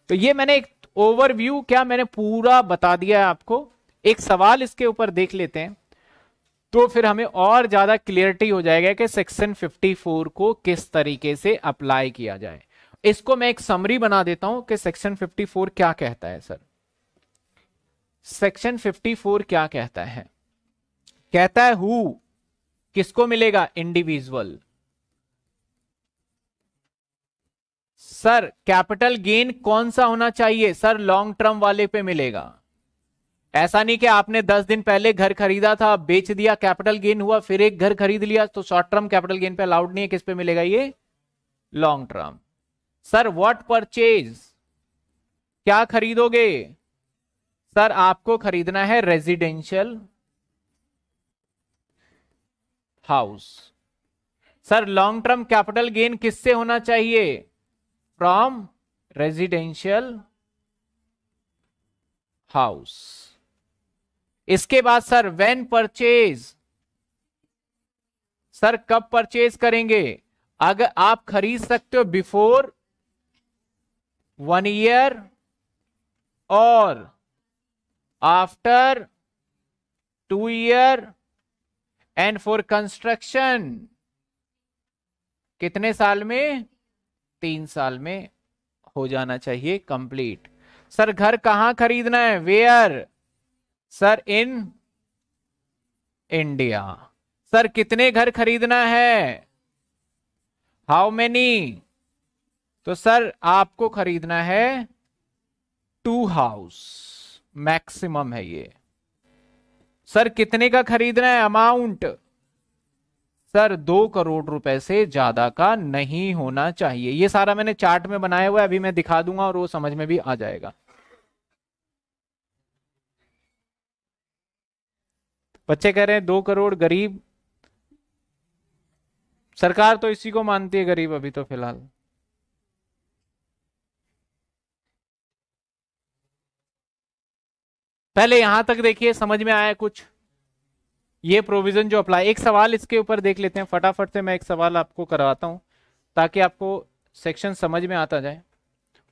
[SPEAKER 1] तो ये मैंने एक ओवरव्यू क्या मैंने पूरा बता दिया है आपको एक सवाल इसके ऊपर देख लेते हैं तो फिर हमें और ज्यादा क्लियरिटी हो जाएगा कि सेक्शन 54 को किस तरीके से अप्लाई किया जाए इसको मैं एक समरी बना देता हूं कि सेक्शन 54 क्या कहता है सर सेक्शन 54 क्या कहता है कहता है हु किसको मिलेगा इंडिविजुअल सर कैपिटल गेन कौन सा होना चाहिए सर लॉन्ग टर्म वाले पे मिलेगा ऐसा नहीं कि आपने 10 दिन पहले घर खरीदा था बेच दिया कैपिटल गेन हुआ फिर एक घर खरीद लिया तो शॉर्ट टर्म कैपिटल गेन पे अलाउड नहीं है किस पे मिलेगा ये long term sir what purchase क्या खरीदोगे सर आपको खरीदना है residential house sir long term capital gain किससे होना चाहिए फ्रॉम रेजिडेंशियल हाउस इसके बाद सर व्हेन परचेज सर कब परचेज करेंगे अगर आप खरीद सकते हो बिफोर वन ईयर और after two year and for construction कितने साल में तीन साल में हो जाना चाहिए कंप्लीट सर घर कहां खरीदना है where sir in India sir कितने घर खरीदना है हाउ मेनी तो सर आपको खरीदना है टू हाउस मैक्सिमम है ये सर कितने का खरीदना है अमाउंट सर दो करोड़ रुपए से ज्यादा का नहीं होना चाहिए ये सारा मैंने चार्ट में बनाया हुआ है अभी मैं दिखा दूंगा और वो समझ में भी आ जाएगा बच्चे कह रहे हैं दो करोड़ गरीब सरकार तो इसी को मानती है गरीब अभी तो फिलहाल पहले यहां तक देखिए समझ में आया कुछ ये प्रोविजन जो अप्लाई एक सवाल इसके ऊपर देख लेते हैं फटाफट से मैं एक सवाल आपको करवाता हूं ताकि आपको सेक्शन समझ में आता जाए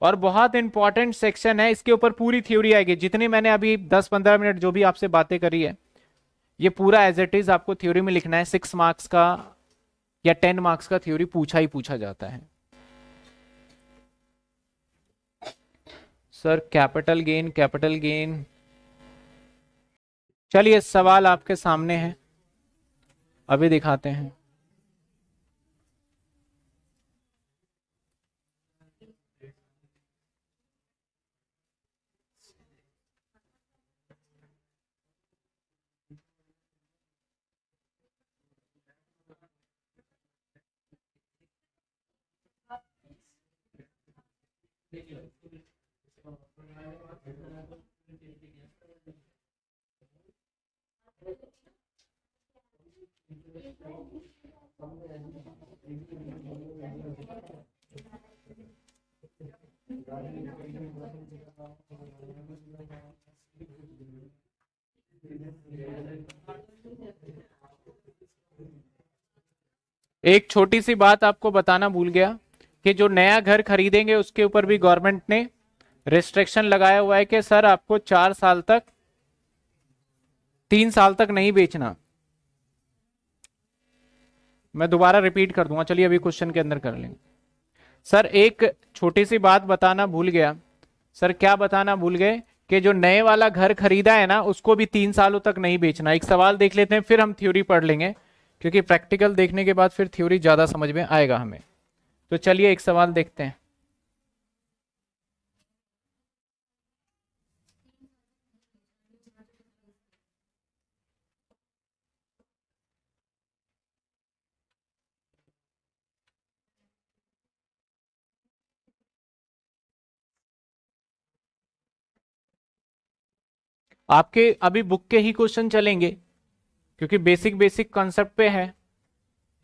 [SPEAKER 1] और बहुत इंपॉर्टेंट सेक्शन है इसके ऊपर पूरी थ्योरी आएगी जितनी मैंने अभी 10-15 मिनट जो भी आपसे बातें करी है ये पूरा एज इट इज आपको थ्योरी में लिखना है सिक्स मार्क्स का या टेन मार्क्स का थ्योरी पूछा ही पूछा जाता है sir capital gain capital gain चलिए सवाल आपके सामने है अभी दिखाते हैं एक छोटी सी बात आपको बताना भूल गया कि जो नया घर खरीदेंगे उसके ऊपर भी गवर्नमेंट ने रिस्ट्रिक्शन लगाया हुआ है कि सर आपको चार साल तक तीन साल तक नहीं बेचना मैं दोबारा रिपीट कर दूंगा चलिए अभी क्वेश्चन के अंदर कर लेंगे सर एक छोटी सी बात बताना भूल गया सर क्या बताना भूल गए कि जो नए वाला घर खरीदा है ना उसको भी तीन सालों तक नहीं बेचना एक सवाल देख लेते हैं फिर हम थ्योरी पढ़ लेंगे क्योंकि प्रैक्टिकल देखने के बाद फिर थ्योरी ज़्यादा समझ में आएगा हमें तो चलिए एक सवाल देखते हैं आपके अभी बुक के ही क्वेश्चन चलेंगे क्योंकि बेसिक बेसिक कॉन्सेप्ट पे है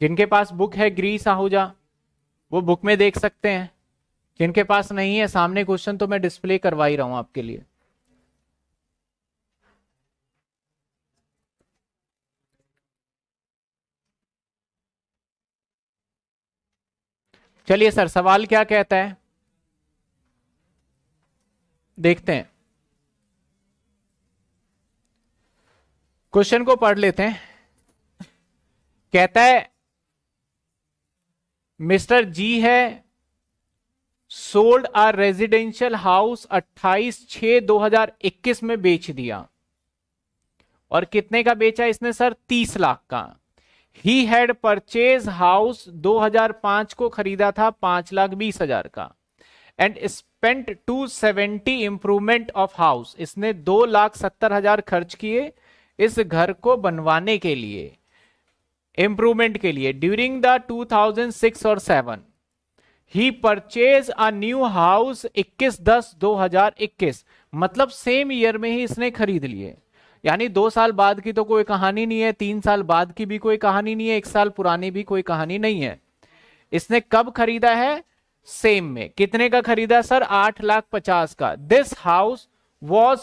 [SPEAKER 1] जिनके पास बुक है ग्रीस आहूजा वो बुक में देख सकते हैं जिनके पास नहीं है सामने क्वेश्चन तो मैं डिस्प्ले करवा ही रहा हूं आपके लिए चलिए सर सवाल क्या कहता है देखते हैं क्वेश्चन को पढ़ लेते हैं कहता है मिस्टर जी है सोल्ड आ रेजिडेंशियल हाउस 28 छ 2021 में बेच दिया और कितने का बेचा इसने सर 30 लाख का ही हैड परचेज हाउस 2005 को खरीदा था पांच लाख बीस हजार का and spent 270 improvement of house इसने दो लाख सत्तर हजार खर्च किए इस घर को बनवाने के लिए इम्प्रूवमेंट के लिए ड्यूरिंग द 2006 और 7 ही परचेज अ न्यू हाउस 21 दस 2021 मतलब सेम ईयर में ही इसने खरीद लिए यानी दो साल बाद की तो कोई कहानी नहीं है तीन साल बाद की भी कोई कहानी नहीं है एक साल पुरानी भी कोई कहानी नहीं है इसने कब खरीदा है सेम में कितने का खरीदा सर आठ लाख पचास का this house was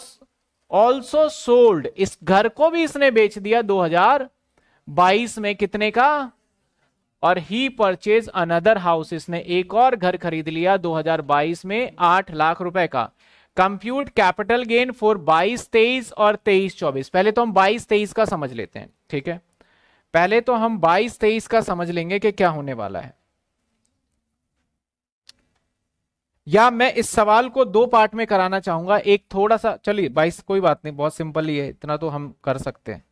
[SPEAKER 1] also sold इस घर को भी इसने बेच दिया 2022 में कितने का और ही परचेज अनदर हाउस इसने एक और घर खरीद लिया 2022 में आठ लाख रुपए का कंप्यूट कैपिटल गेन फॉर 22 23 और 23 24 पहले तो हम 22 23 का समझ लेते हैं ठीक है पहले तो हम 22 23 का समझ लेंगे कि क्या होने वाला है या मैं इस सवाल को दो पार्ट में कराना चाहूंगा एक थोड़ा सा चलिए बाईस कोई बात नहीं बहुत सिंपल ही है इतना तो हम कर सकते हैं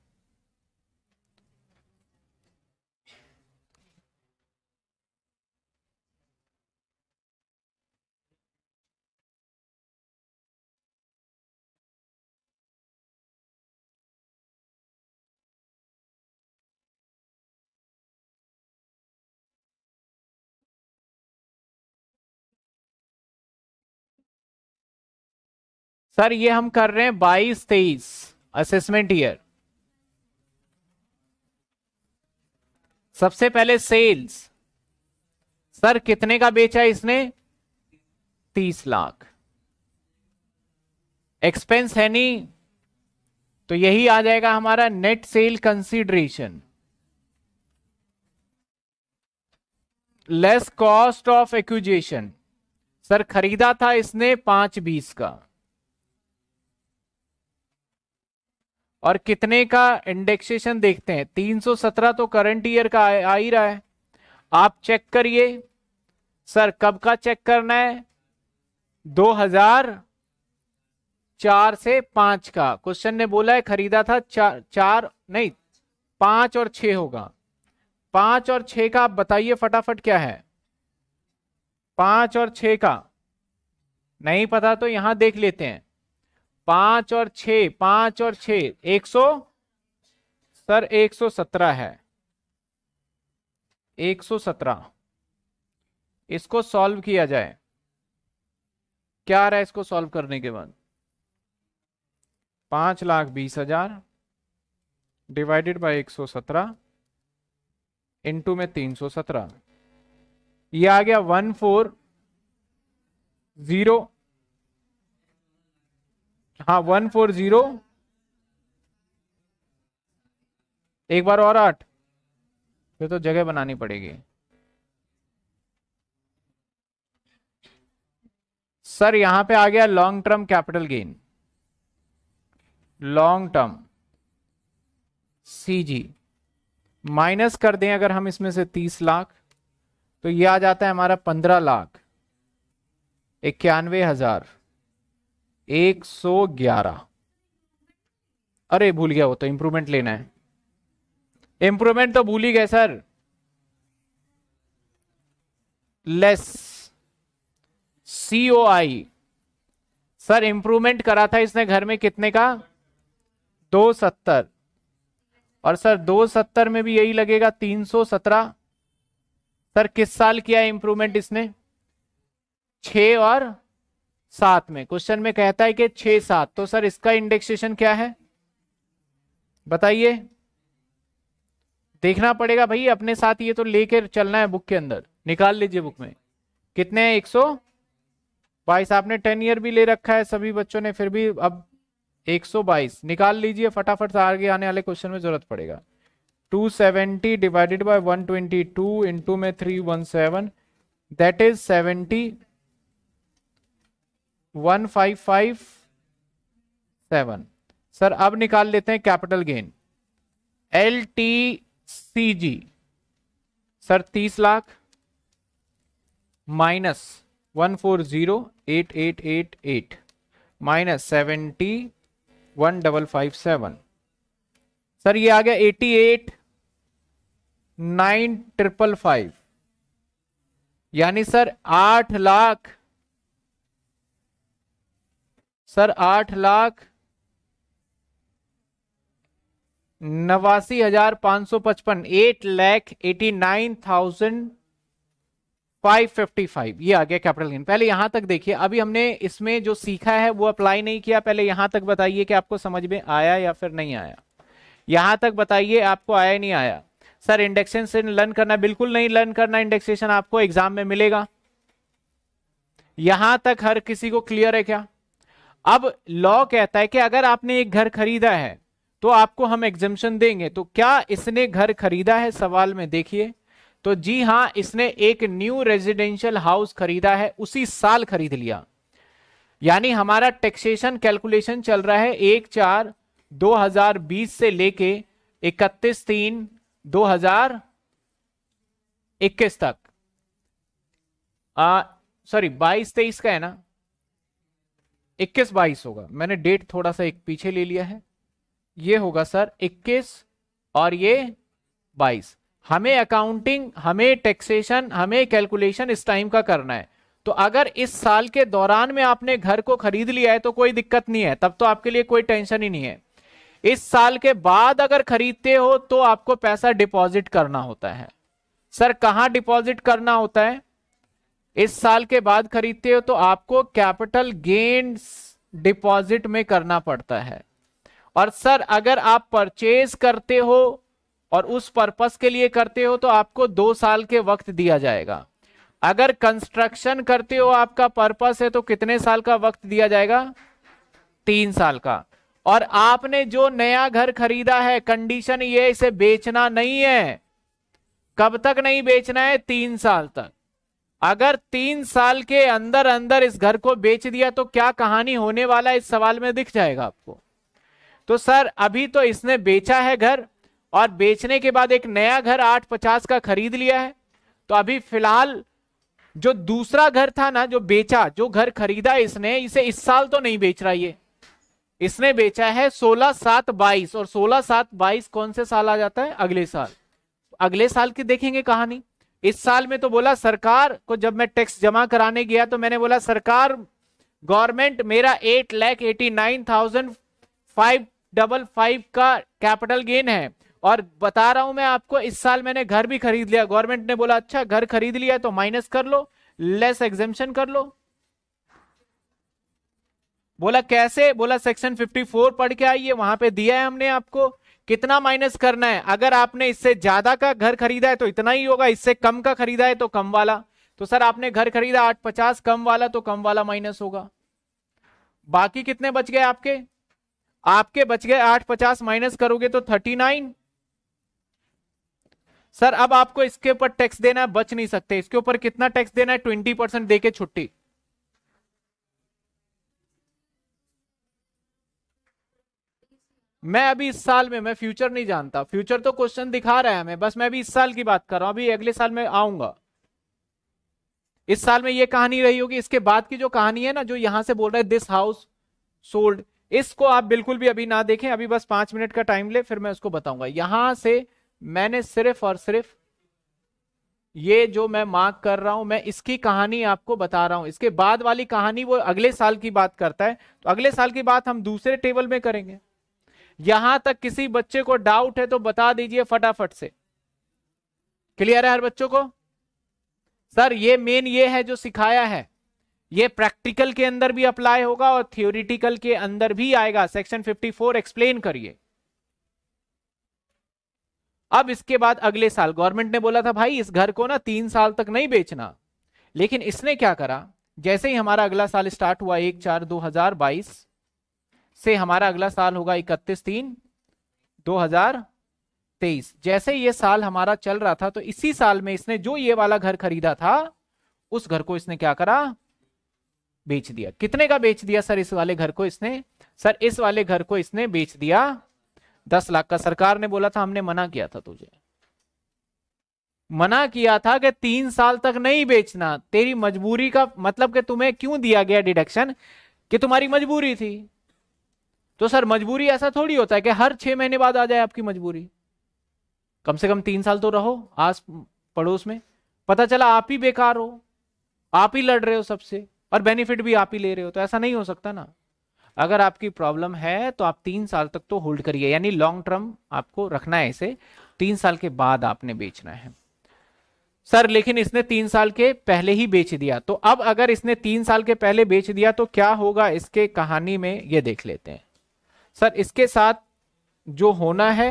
[SPEAKER 1] सर ये हम कर रहे हैं बाईस तेईस असेसमेंट ईयर सबसे पहले सेल्स सर कितने का बेचा इसने तीस लाख एक्सपेंस है नहीं तो यही आ जाएगा हमारा net sale consideration less cost of acquisition sir खरीदा था इसने पांच बीस का और कितने का इंडेक्सेशन देखते हैं 317 तो करंट ईयर का आ ही रहा है आप चेक करिए सर कब का चेक करना है हजार चार से पांच का क्वेश्चन ने बोला है खरीदा था चार चार नहीं पांच और छ होगा पांच और छ का आप बताइए फटाफट क्या है पांच और छ का नहीं पता तो यहां देख लेते हैं पांच और छ पांच और छ एक सौ सर एक सौ सत्रह है एक सौ सत्रह इसको सॉल्व किया जाए क्या आ रहा है इसको सॉल्व करने के बाद पांच लाख बीस हजार डिवाइडेड बाय एक सौ सत्रह इंटू में तीन सौ सत्रह यह आ गया वन फोर जीरो हाँ वन फोर जीरो एक बार और आठ फिर तो जगह बनानी पड़ेगी सर यहां पे आ गया long term capital gain long term C G minus कर दें अगर हम इसमें से तीस लाख तो ये आ जाता है हमारा पंद्रह लाख इक्यानवे हजार एक सौ ग्यारह अरे भूल गया वो तो इंप्रूवमेंट लेना है इंप्रूवमेंट तो भूल ही गए sir less C O I sir improvement करा था इसने घर में कितने का दो सत्तर और सर दो सत्तर में भी यही लगेगा तीन सौ सत्रह सर किस साल किया है इंप्रूवमेंट इसने छ और सात में क्वेश्चन में कहता है कि छह सात तो सर इसका इंडेक्सेशन क्या है बताइए देखना पड़ेगा भाई अपने साथ ये तो लेकर चलना है बुक के अंदर निकाल लीजिए बुक में कितने हैं एक सौ बाईस आपने टेन ईयर भी ले रखा है सभी बच्चों ने फिर भी अब एक सौ बाईस निकाल लीजिए फटाफट आगे आने वाले क्वेश्चन में जरूरत पड़ेगा two seventy divided by one twenty two into में three one seven that is seventy one five five seven sir अब निकाल लेते हैं capital gain L T C G sir तीस lakh minus one four zero eight eight eight eight minus seventy one double five seven sir ये आ गया eighty eight nine triple five यानी सर आठ लाख सर आठ लाख नवासी हजार पांच सौ पचपन eight lakh eighty nine thousand five fifty five ये आ गया कैपिटल गेन पहले यहां तक देखिए अभी हमने इसमें जो सीखा है वो अप्लाई नहीं किया पहले यहां तक बताइए कि आपको समझ में आया या फिर नहीं आया यहां तक बताइए आपको आया नहीं आया सर इंडेक्शन से लर्न करना बिल्कुल नहीं लर्न करना इंडेक्सेशन आपको एग्जाम में मिलेगा यहां तक हर किसी को क्लियर है क्या अब लॉ कहता है कि अगर आपने एक घर खरीदा है तो आपको हम एग्जिमशन देंगे तो क्या इसने घर खरीदा है सवाल में देखिए तो जी हां इसने एक न्यू रेजिडेंशियल हाउस खरीदा है उसी साल खरीद लिया यानी हमारा टैक्सेशन कैलकुलेशन चल रहा है एक चार 2020 से लेके इकतीस तीन 2021 तक सॉरी बाईस तेईस का है ना इक्कीस बाईस होगा मैंने डेट थोड़ा सा एक पीछे ले लिया है ये होगा सर इक्कीस और ये बाईस हमें अकाउंटिंग हमें टैक्सेशन हमें कैलकुलेशन इस टाइम का करना है तो अगर इस साल के दौरान में आपने घर को खरीद लिया है तो कोई दिक्कत नहीं है तब तो आपके लिए कोई टेंशन ही नहीं है इस साल के बाद अगर खरीदते हो तो आपको पैसा डिपॉजिट करना होता है सर कहां डिपॉजिट करना होता है इस साल के बाद खरीदते हो तो आपको कैपिटल गेन्स डिपॉजिट में करना पड़ता है और सर अगर आप परचेज करते हो और उस पर्पस के लिए करते हो तो आपको दो साल के वक्त दिया जाएगा अगर कंस्ट्रक्शन करते हो आपका पर्पस है तो कितने साल का वक्त दिया जाएगा तीन साल का और आपने जो नया घर खरीदा है कंडीशन ये इसे बेचना नहीं है कब तक नहीं बेचना है तीन साल तक अगर तीन साल के अंदर अंदर इस घर को बेच दिया तो क्या कहानी होने वाला इस सवाल में दिख जाएगा आपको तो सर अभी तो इसने बेचा है घर और बेचने के बाद एक नया घर आठ पचास का खरीद लिया है तो अभी फिलहाल जो दूसरा घर था ना जो बेचा जो घर खरीदा इसने इसे इस साल तो नहीं बेच रहा ये इसने बेचा है सोलह सात बाईस और सोलह सात बाईस कौन से साल आ जाता है अगले साल अगले साल की देखेंगे कहानी इस साल में तो बोला सरकार को जब मैं टैक्स जमा कराने गया तो मैंने बोला सरकार गवर्नमेंट मेरा eight lakh eighty nine thousand five double five का कैपिटल गेन है और बता रहा हूं मैं आपको इस साल मैंने घर भी खरीद लिया गवर्नमेंट ने बोला अच्छा घर खरीद लिया तो माइनस कर लो लेस एग्जेम्पन कर लो बोला कैसे बोला सेक्शन 54 पढ़ के आइए वहां पे दिया है हमने आपको कितना माइनस करना है अगर आपने इससे ज्यादा का घर खरीदा है तो इतना ही होगा इससे कम का खरीदा है तो कम वाला तो सर आपने घर खरीदा आठ पचास कम वाला तो कम वाला माइनस होगा बाकी कितने बच गए आपके आपके बच गए आठ पचास माइनस करोगे तो थर्टी नाइन सर अब आपको इसके ऊपर टैक्स देना है बच नहीं सकते इसके ऊपर कितना टैक्स देना है ट्वेंटी परसेंट देके छुट्टी मैं अभी इस साल में मैं फ्यूचर नहीं जानता फ्यूचर तो क्वेश्चन दिखा रहा है हमें बस मैं अभी इस साल की बात कर रहा हूं अभी अगले साल में आऊंगा इस साल में ये कहानी रही होगी इसके बाद की जो कहानी है ना जो यहां से बोल रहा है दिस हाउस सोल्ड इसको आप बिल्कुल भी अभी ना देखें अभी बस पांच मिनट का टाइम ले फिर मैं उसको बताऊंगा यहां से मैंने सिर्फ और सिर्फ ये जो मैं मार्क कर रहा हूं मैं इसकी कहानी आपको बता रहा हूं इसके बाद वाली कहानी वो अगले साल की बात करता है तो अगले साल की बात हम दूसरे टेबल में करेंगे यहां तक किसी बच्चे को डाउट है तो बता दीजिए फटाफट से क्लियर है हर बच्चों को सर ये मेन ये है जो सिखाया है ये प्रैक्टिकल के अंदर भी अप्लाई होगा और थियोरिटिकल के अंदर भी आएगा सेक्शन 54 एक्सप्लेन करिए अब इसके बाद अगले साल गवर्नमेंट ने बोला था भाई इस घर को ना तीन साल तक नहीं बेचना लेकिन इसने क्या करा जैसे ही हमारा अगला साल स्टार्ट हुआ एक चार दो हजार बाईस से हमारा अगला साल होगा इकतीस तीन 2023 जैसे ये साल हमारा चल रहा था तो इसी साल में इसने जो ये वाला घर खरीदा था उस घर को इसने क्या करा बेच दिया कितने का बेच दिया सर इस वाले घर को इसने सर इस वाले घर को इसने बेच दिया दस लाख का सरकार ने बोला था हमने मना किया था तुझे मना किया था कि तीन साल तक नहीं बेचना तेरी मजबूरी का मतलब कि तुम्हें क्यों दिया गया डिडक्शन कि तुम्हारी मजबूरी थी तो सर मजबूरी ऐसा थोड़ी होता है कि हर छह महीने बाद आ जाए आपकी मजबूरी कम से कम तीन साल तो रहो आस पड़ोस में पता चला आप ही बेकार हो आप ही लड़ रहे हो सबसे और बेनिफिट भी आप ही ले रहे हो तो ऐसा नहीं हो सकता ना अगर आपकी प्रॉब्लम है तो आप तीन साल तक तो होल्ड करिए यानी लॉन्ग टर्म आपको रखना है इसे तीन साल के बाद आपने बेचना है सर लेकिन इसने तीन साल के पहले ही बेच दिया तो अब अगर इसने तीन साल के पहले बेच दिया तो क्या होगा इसके कहानी में ये देख लेते हैं सर इसके साथ जो होना है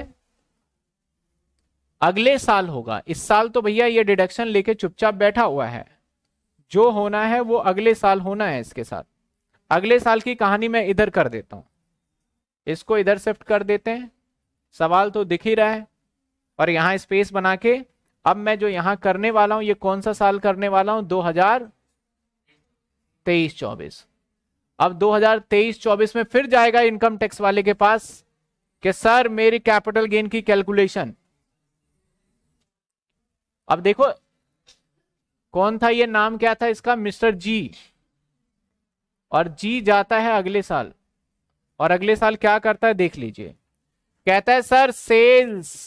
[SPEAKER 1] अगले साल होगा इस साल तो भैया ये डिडक्शन लेके चुपचाप बैठा हुआ है जो होना है वो अगले साल होना है इसके साथ अगले साल की कहानी मैं इधर कर देता हूं इसको इधर शिफ्ट कर देते हैं सवाल तो दिख ही रहा है और यहां स्पेस बना के अब मैं जो यहां करने वाला हूं ये कौन सा साल करने वाला हूं दो हजार तेईस चौबीस अब 2023-24 में फिर जाएगा इनकम टैक्स वाले के पास कि सर मेरी कैपिटल गेन की कैलकुलेशन अब देखो कौन था ये नाम क्या था इसका मिस्टर जी और जी जाता है अगले साल और अगले साल क्या करता है देख लीजिए कहता है sir sales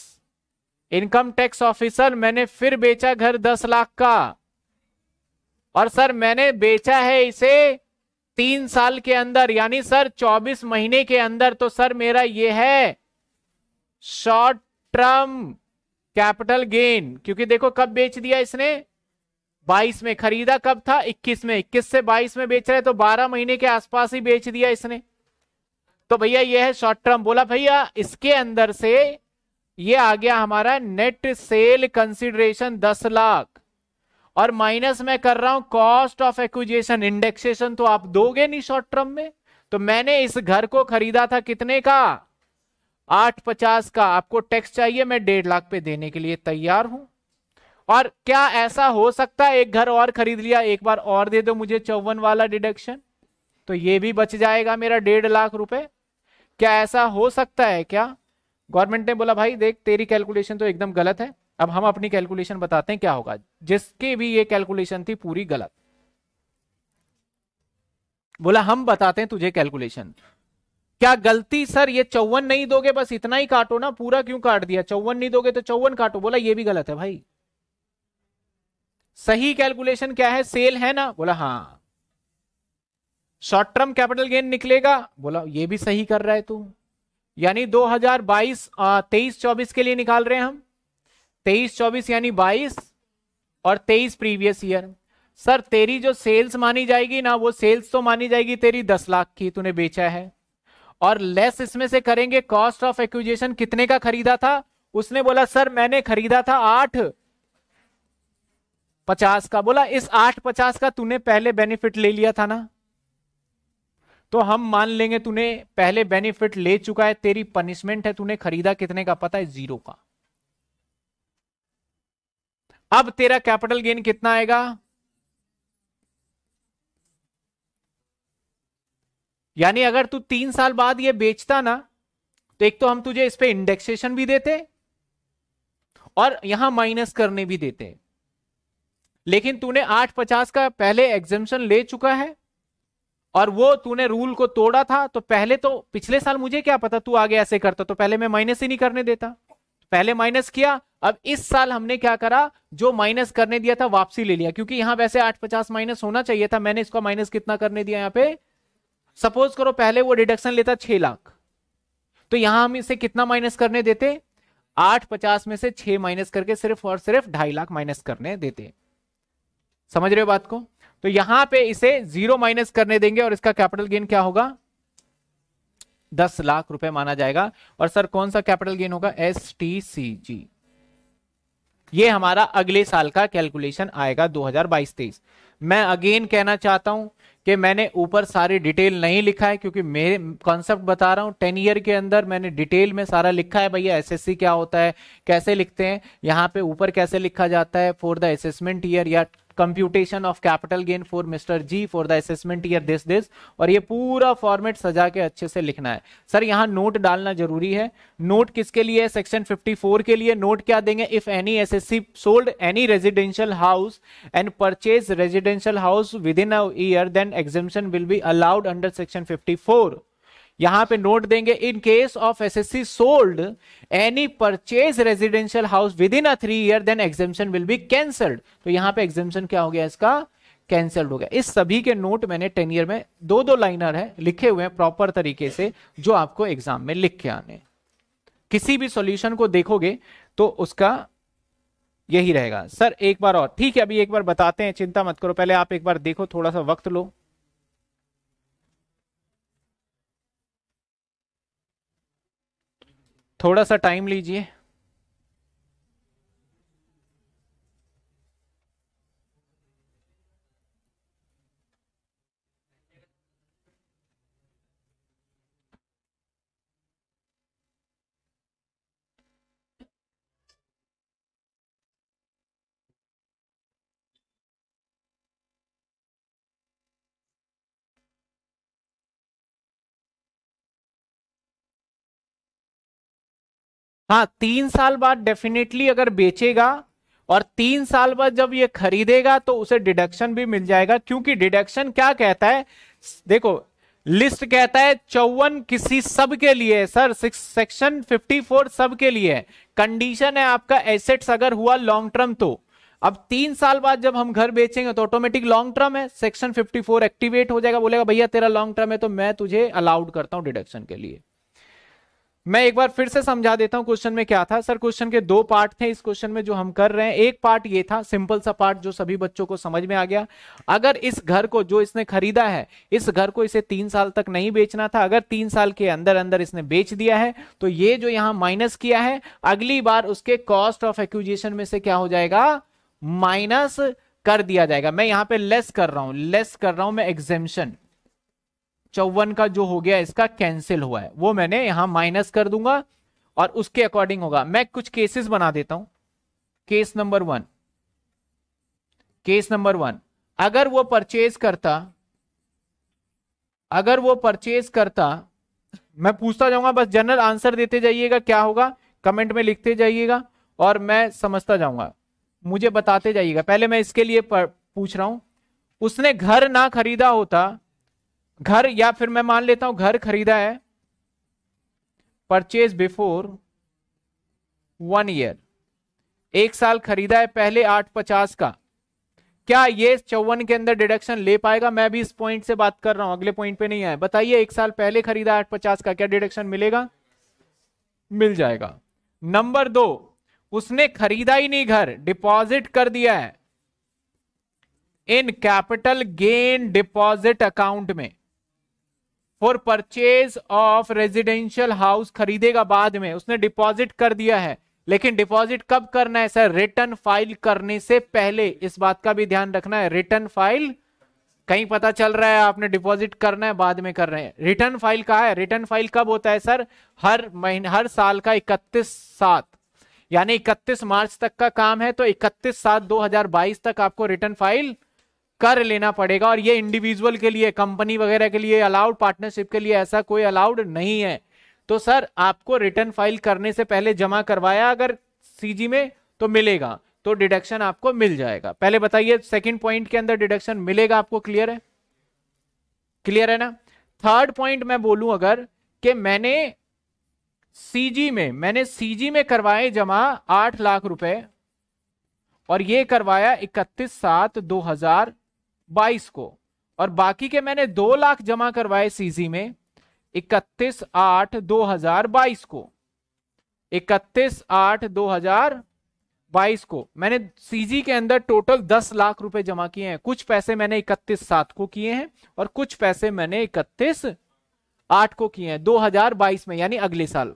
[SPEAKER 1] income tax officer मैंने फिर बेचा घर दस लाख का और सर मैंने बेचा है इसे तीन साल के अंदर यानी सर चौबीस महीने के अंदर तो सर मेरा ये है शॉर्ट टर्म कैपिटल गेन क्योंकि देखो कब बेच दिया इसने 22 में खरीदा कब था 21 में 21 से 22 में बेच रहे तो 12 महीने के आसपास ही बेच दिया इसने तो भैया यह है शॉर्ट टर्म बोला भैया इसके अंदर से ये आ गया हमारा नेट सेल कंसिडरेशन 10 लाख और माइनस मैं कर रहा हूं कॉस्ट ऑफ एक्विजेशन इंडेक्सेशन तो आप दोगे नहीं शॉर्ट टर्म में तो मैंने इस घर को खरीदा था कितने का आठ पचास का आपको टैक्स चाहिए मैं डेढ़ लाख पे देने के लिए तैयार हूं और क्या ऐसा हो सकता है एक घर और खरीद लिया एक बार और दे दो मुझे चौवन वाला डिडक्शन तो ये भी बच जाएगा मेरा डेढ़ लाख रुपए क्या ऐसा हो सकता है क्या गवर्नमेंट ने बोला भाई देख तेरी कैलकुलेशन तो एकदम गलत है अब हम अपनी कैलकुलेशन बताते हैं क्या होगा जिसकी भी ये कैलकुलेशन थी पूरी गलत बोला हम बताते हैं तुझे कैलकुलेशन क्या गलती सर ये चौवन नहीं दोगे बस इतना ही काटो ना पूरा क्यों काट दिया चौवन नहीं दोगे तो चौवन काटो बोला ये भी गलत है भाई सही कैलकुलेशन क्या है सेल है ना बोला हाँ शॉर्ट टर्म कैपिटल गेन निकलेगा बोला ये भी सही कर रहा है तू यानी 2022 23 24 के लिए निकाल रहे हैं हम तेईस चौबीस यानी बाईस और तेईस प्रीवियस ईयर सर तेरी जो सेल्स मानी जाएगी ना वो सेल्स तो मानी जाएगी तेरी दस लाख की तूने बेचा है और लेस इसमें से करेंगे कॉस्ट ऑफ एक्विजेशन कितने का खरीदा था उसने बोला सर मैंने खरीदा था आठ पचास का बोला इस आठ पचास का तूने पहले बेनिफिट ले लिया था ना तो हम मान लेंगे तूने पहले बेनिफिट ले चुका है तेरी पनिशमेंट है तूने खरीदा कितने का पता है जीरो का अब तेरा कैपिटल गेन कितना आएगा यानी अगर तू तीन साल बाद ये बेचता ना तो एक तो हम तुझे इस पे इंडेक्सेशन भी देते और यहां माइनस करने भी देते लेकिन तूने आठ पचास का पहले एग्जेम्पन ले चुका है और वो तूने रूल को तोड़ा था तो पहले तो पिछले साल मुझे क्या पता तू आगे ऐसे करता तो पहले मैं माइनस ही नहीं करने देता पहले माइनस किया अब इस साल हमने क्या करा जो माइनस करने दिया था वापसी ले लिया क्योंकि यहां वैसे आठ पचास माइनस होना चाहिए था मैंने इसका माइनस कितना करने दिया यहां पे सपोज करो पहले वो डिडक्शन लेता छह लाख तो यहां हम इसे कितना माइनस करने देते आठ पचास में से छह माइनस करके सिर्फ और सिर्फ ढाई लाख माइनस करने देते समझ रहे हो बात को तो यहां पर इसे जीरो माइनस करने देंगे और इसका कैपिटल गेन क्या होगा दस लाख रुपए माना जाएगा और सर कौन सा कैपिटल गेन होगा एस टी सी जी ये हमारा अगले साल का कैलकुलेशन आएगा 2022-23 मैं अगेन कहना चाहता हूं कि मैंने ऊपर सारी डिटेल नहीं लिखा है क्योंकि मेरे कॉन्सेप्ट बता रहा हूं टेन ईयर के अंदर मैंने डिटेल में सारा लिखा है भैया एसएससी क्या होता है कैसे लिखते हैं यहां पे ऊपर कैसे लिखा जाता है फॉर द असेसमेंट ईयर या computation of capital gain for mister G for the assessment year this this और ये पूरा फॉर्मेट सजा के अच्छे से लिखना है सर यहाँ नोट डालना जरूरी है नोट किसके लिए है सेक्शन 54 के लिए नोट क्या देंगे if any assessee sold any residential house and purchase residential house within a year then exemption will be allowed under section fifty यहां पे नोट देंगे in case of assessee sold any purchase residential house within a three year then exemption will be cancelled तो यहां पे एग्जेम्पन क्या हो गया इसका कैंसल्ड हो गया इस सभी के नोट मैंने टेन ईयर में दो दो लाइनर है लिखे हुए हैं प्रॉपर तरीके से जो आपको एग्जाम में लिख के आने किसी भी सॉल्यूशन को देखोगे तो उसका यही रहेगा सर एक बार और ठीक है अभी एक बार बताते हैं चिंता मत करो पहले आप एक बार देखो थोड़ा सा वक्त लो थोड़ा सा टाइम लीजिए हाँ तीन साल बाद डेफिनेटली अगर बेचेगा और तीन साल बाद जब ये खरीदेगा तो उसे डिडक्शन भी मिल जाएगा क्योंकि डिडक्शन क्या कहता है देखो लिस्ट कहता है चौवन किसी सब के लिए सर सिक्स सेक्शन 54 सब के लिए कंडीशन है आपका एसेट्स अगर हुआ लॉन्ग टर्म तो अब तीन साल बाद जब हम घर बेचेंगे तो ऑटोमेटिक लॉन्ग टर्म है सेक्शन 54 एक्टिवेट हो जाएगा बोलेगा भैया तेरा लॉन्ग टर्म है तो मैं तुझे अलाउड करता हूं डिडक्शन के लिए मैं एक बार फिर से समझा देता हूं क्वेश्चन में क्या था सर क्वेश्चन के दो पार्ट थे इस क्वेश्चन में जो हम कर रहे हैं एक पार्ट ये था सिंपल सा पार्ट जो सभी बच्चों को समझ में आ गया अगर इस घर को जो इसने खरीदा है इस घर को इसे तीन साल तक नहीं बेचना था अगर तीन साल के अंदर अंदर इसने बेच दिया है तो ये जो यहां माइनस किया है अगली बार उसके कॉस्ट ऑफ एक्विजिशन में से क्या हो जाएगा माइनस कर दिया जाएगा मैं यहां पे लेस कर रहा हूं लेस कर रहा हूं मैं एग्जेम्शन चौवन का जो हो गया इसका कैंसिल हुआ है वो मैंने यहां माइनस कर दूंगा और उसके अकॉर्डिंग होगा मैं कुछ केसेस बना देता हूं case number one case number one अगर वो परचेज करता अगर वो परचेज करता मैं पूछता जाऊंगा बस जनरल आंसर देते जाइएगा क्या होगा कमेंट में लिखते जाइएगा और मैं समझता जाऊंगा मुझे बताते जाइएगा पहले मैं इसके लिए पूछ रहा हूं उसने घर ना खरीदा होता घर या फिर मैं मान लेता हूं घर खरीदा है परचेज बिफोर वन ईयर एक साल खरीदा है पहले आठ पचास का क्या ये चौवन के अंदर डिडक्शन ले पाएगा मैं भी इस पॉइंट से बात कर रहा हूं अगले पॉइंट पे नहीं आए बताइए एक साल पहले खरीदा आठ पचास का क्या डिडक्शन मिलेगा मिल जाएगा नंबर दो उसने खरीदा ही नहीं घर डिपॉजिट कर दिया है in capital gain deposit account में for purchase of residential house खरीदेगा बाद में उसने डिपॉजिट कर दिया है लेकिन डिपॉजिट कब करना है सर रिटर्न फाइल करने से पहले इस बात का भी ध्यान रखना है रिटर्न फाइल कहीं पता चल रहा है आपने डिपॉजिट करना है बाद में कर रहे हैं रिटर्न फाइल कहा है रिटर्न फाइल कब होता है सर हर महीने हर साल का इकतीस सात यानी इकतीस मार्च तक का काम है तो इकतीस सात 2022 तक आपको रिटर्न फाइल कर लेना पड़ेगा और ये इंडिविजुअल के लिए कंपनी वगैरह के लिए अलाउड पार्टनरशिप के लिए ऐसा कोई अलाउड नहीं है तो सर आपको रिटर्न फाइल करने से पहले जमा करवाया अगर सीजी में तो मिलेगा तो डिडक्शन आपको मिल जाएगा पहले बताइए सेकंड पॉइंट के अंदर डिडक्शन मिलेगा आपको क्लियर है क्लियर है ना थर्ड पॉइंट मैं बोलूं अगर कि मैंने सीजी में मैंने सीजी में करवाए जमा आठ लाख रुपए और ये करवाया इकतीस सात दो हजार बाईस को और बाकी के मैंने दो लाख जमा करवाए सीजी में इकतीस आठ दो हजार बाईस को इकतीस आठ दो हजार बाईस को मैंने सीजी के अंदर टोटल दस लाख रुपए जमा किए हैं कुछ पैसे मैंने इकतीस सात को किए हैं और कुछ पैसे मैंने इकतीस आठ को किए हैं दो हजार बाईस में यानी अगले साल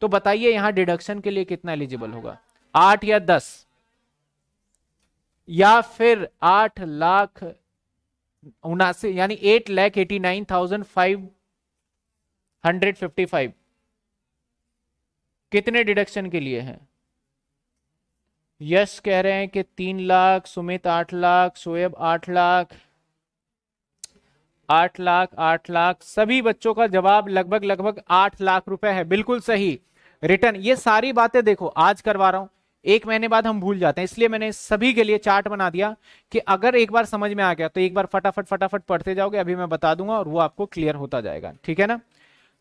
[SPEAKER 1] तो बताइए यहां डिडक्शन के लिए कितना एलिजिबल होगा आठ या दस या फिर आठ लाख उनासी यानी eight lakh eighty nine thousand five hundred fifty five कितने डिडक्शन के लिए हैं यश कह रहे हैं कि तीन लाख सुमित आठ लाख शोएब आठ लाख आठ लाख आठ लाख सभी बच्चों का जवाब लगभग लगभग आठ लाख रुपए है बिल्कुल सही रिटर्न ये सारी बातें देखो आज करवा रहा हूं एक महीने बाद हम भूल जाते हैं इसलिए मैंने सभी के लिए चार्ट बना दिया कि अगर एक बार समझ में आ गया तो एक बार फटाफट फटाफट पढ़ते जाओगे अभी मैं बता दूंगा और वो आपको क्लियर होता जाएगा ठीक है ना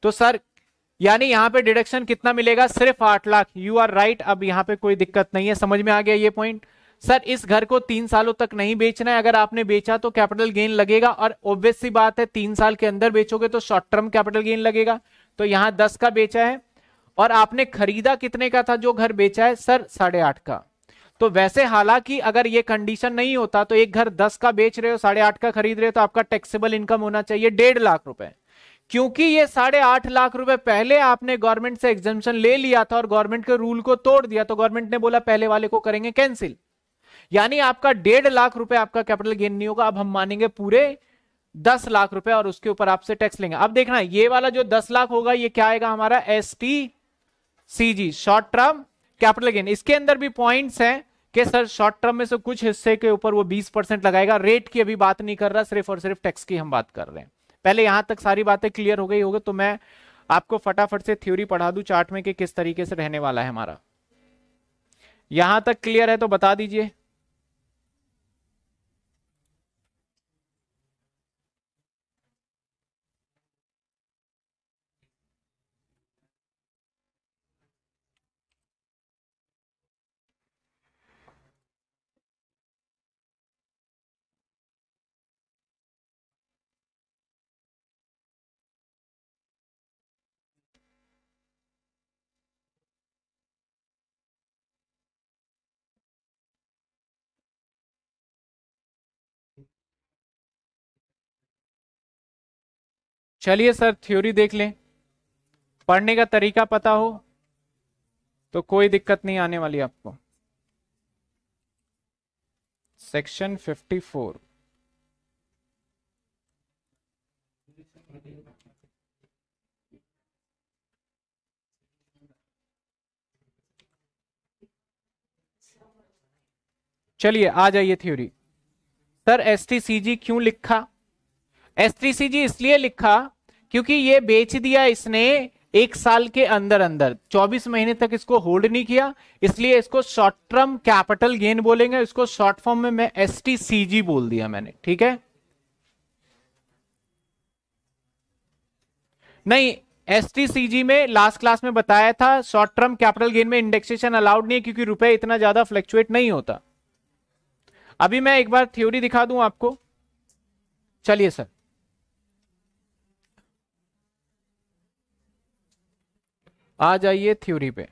[SPEAKER 1] तो सर यानी यहाँ पे डिडक्शन कितना मिलेगा सिर्फ आठ लाख यू आर राइट अब यहाँ पे कोई दिक्कत नहीं है समझ में आ गया ये पॉइंट सर इस घर को तीन सालों तक नहीं बेचना है अगर आपने बेचा तो कैपिटल गेन लगेगा और ऑब्वियस सी बात है तीन साल के अंदर बेचोगे तो शॉर्ट टर्म कैपिटल गेन लगेगा तो यहाँ दस का बेचा है और आपने खरीदा कितने का था जो घर बेचा है सर साढ़े आठ का तो वैसे हालांकि अगर ये कंडीशन नहीं होता तो एक घर दस का बेच रहे हो साढ़े आठ का खरीद रहे हो तो आपका टैक्सेबल इनकम होना चाहिए डेढ़ लाख रुपए क्योंकि ये साढ़े आठ लाख रुपए पहले आपने गवर्नमेंट से एग्जामेशन ले लिया था और गवर्नमेंट के रूल को तोड़ दिया तो गवर्नमेंट ने बोला पहले वाले को करेंगे कैंसिल यानी आपका डेढ़ लाख रुपए आपका कैपिटल गेन नहीं होगा अब हम मानेंगे पूरे दस लाख रुपए और उसके ऊपर आपसे टैक्स लेंगे अब देखना ये वाला जो दस लाख होगा ये क्या आएगा हमारा S T C G short term capital gain इसके अंदर भी पॉइंट्स हैं कि सर शॉर्ट टर्म में से कुछ हिस्से के ऊपर वो 20 परसेंट लगाएगा रेट की अभी बात नहीं कर रहा सिर्फ और सिर्फ टैक्स की हम बात कर रहे हैं पहले यहां तक सारी बातें क्लियर हो गई होगी तो मैं आपको फटाफट से थ्योरी पढ़ा दू चार्ट में कि किस तरीके से रहने वाला है हमारा यहां तक क्लियर है तो बता दीजिए चलिए सर थ्योरी देख लें पढ़ने का तरीका पता हो तो कोई दिक्कत नहीं आने वाली आपको सेक्शन 54 चलिए आ जाइए थ्योरी सर एस क्यों लिखा जी इसलिए लिखा क्योंकि ये बेच दिया इसने एक साल के अंदर अंदर 24 महीने तक इसको होल्ड नहीं किया इसलिए इसको शॉर्ट टर्म कैपिटल गेन बोलेंगे इसको शॉर्ट फॉर्म में मैं एसटीसीजी बोल दिया मैंने ठीक है नहीं एसटीसीजी में लास्ट क्लास में बताया था शॉर्ट टर्म कैपिटल गेन में इंडेक्सेशन अलाउड नहीं है क्योंकि रुपए इतना ज्यादा फ्लक्चुएट नहीं होता अभी मैं एक बार थ्योरी दिखा दूं आपको चलिए सर आ जाइए थ्योरी पे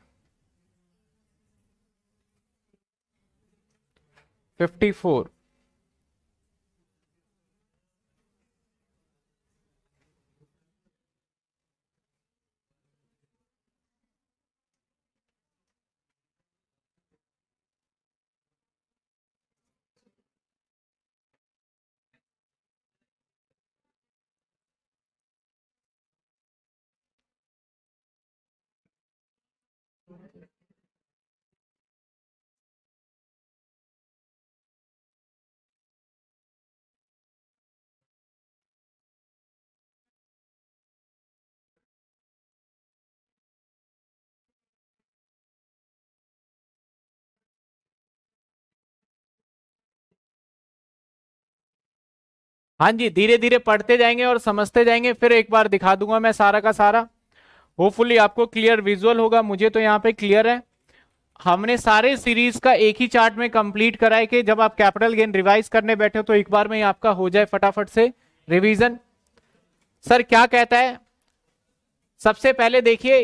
[SPEAKER 1] 54 हाँ जी धीरे धीरे पढ़ते जाएंगे और समझते जाएंगे फिर एक बार दिखा दूंगा मैं सारा का सारा होपफुली आपको क्लियर विजुअल होगा मुझे तो यहाँ पे क्लियर है हमने सारे सीरीज का एक ही चार्ट में कंप्लीट कराए कि जब आप कैपिटल गेन रिवाइज करने बैठे हो तो एक बार में आपका हो जाए फटाफट से रिवीजन सर क्या कहता है सबसे पहले देखिए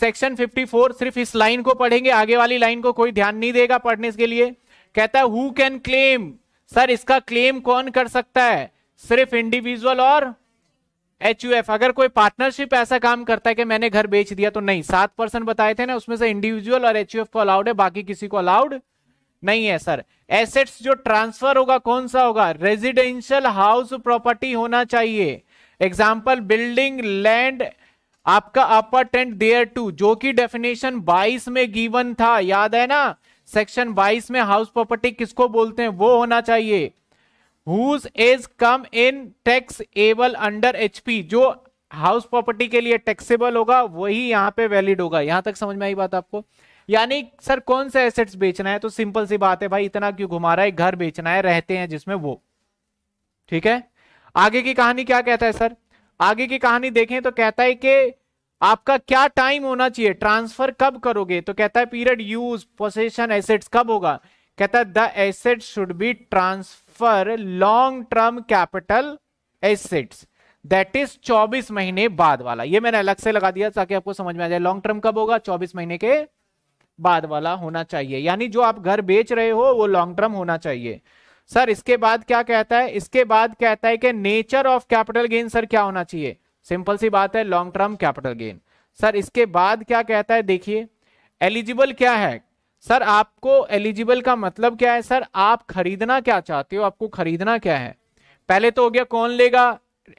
[SPEAKER 1] सेक्शन 54 सिर्फ इस लाइन को पढ़ेंगे आगे वाली लाइन को कोई ध्यान नहीं देगा पढ़ने के लिए कहता है हु कैन क्लेम सर इसका क्लेम कौन कर सकता है सिर्फ इंडिविजुअल और एच यू एफ अगर कोई पार्टनरशिप ऐसा काम करता है कि मैंने घर बेच दिया तो नहीं सात परसेंट बताए थे ना उसमें से इंडिविजुअल और एच यू एफ को अलाउड है बाकी किसी को अलाउड नहीं है सर एसेट्स जो ट्रांसफर होगा कौन सा होगा रेजिडेंशियल हाउस प्रॉपर्टी होना चाहिए एग्जाम्पल बिल्डिंग लैंड आपका अपर टेंट देयर टू जो कि डेफिनेशन 22 में गिवन था याद है ना सेक्शन 22 में हाउस प्रॉपर्टी किसको बोलते हैं वो होना चाहिए whose is income taxable under HP जो हाउस प्रॉपर्टी के लिए टैक्सेबल होगा वही यहां पे वैलिड होगा यहां तक समझ में आई बात आपको यानी सर कौन से एसेट्स बेचना है तो सिंपल सी बात है भाई इतना क्यों घुमा रहा है घर बेचना है रहते हैं जिसमें वो ठीक है आगे की कहानी क्या कहता है सर आगे की कहानी देखें तो कहता है कि आपका क्या टाइम होना चाहिए ट्रांसफर कब करोगे तो कहता है पीरियड यूज पोसेशन एसेट्स कब होगा कहता है the asset should be transfer long term capital assets that is 24 महीने बाद वाला ये मैंने अलग से लगा दिया ताकि आपको समझ में आ जाए लॉन्ग टर्म कब होगा 24 महीने के बाद वाला होना चाहिए यानी जो आप घर बेच रहे हो वो लॉन्ग टर्म होना चाहिए सर इसके बाद क्या कहता है इसके बाद कहता है कि nature of capital gain sir क्या होना चाहिए सिंपल सी बात है long term capital gain sir इसके बाद क्या कहता है देखिए एलिजिबल क्या है सर आपको एलिजिबल का मतलब क्या है सर आप खरीदना क्या चाहते हो आपको खरीदना क्या है पहले तो हो गया कौन लेगा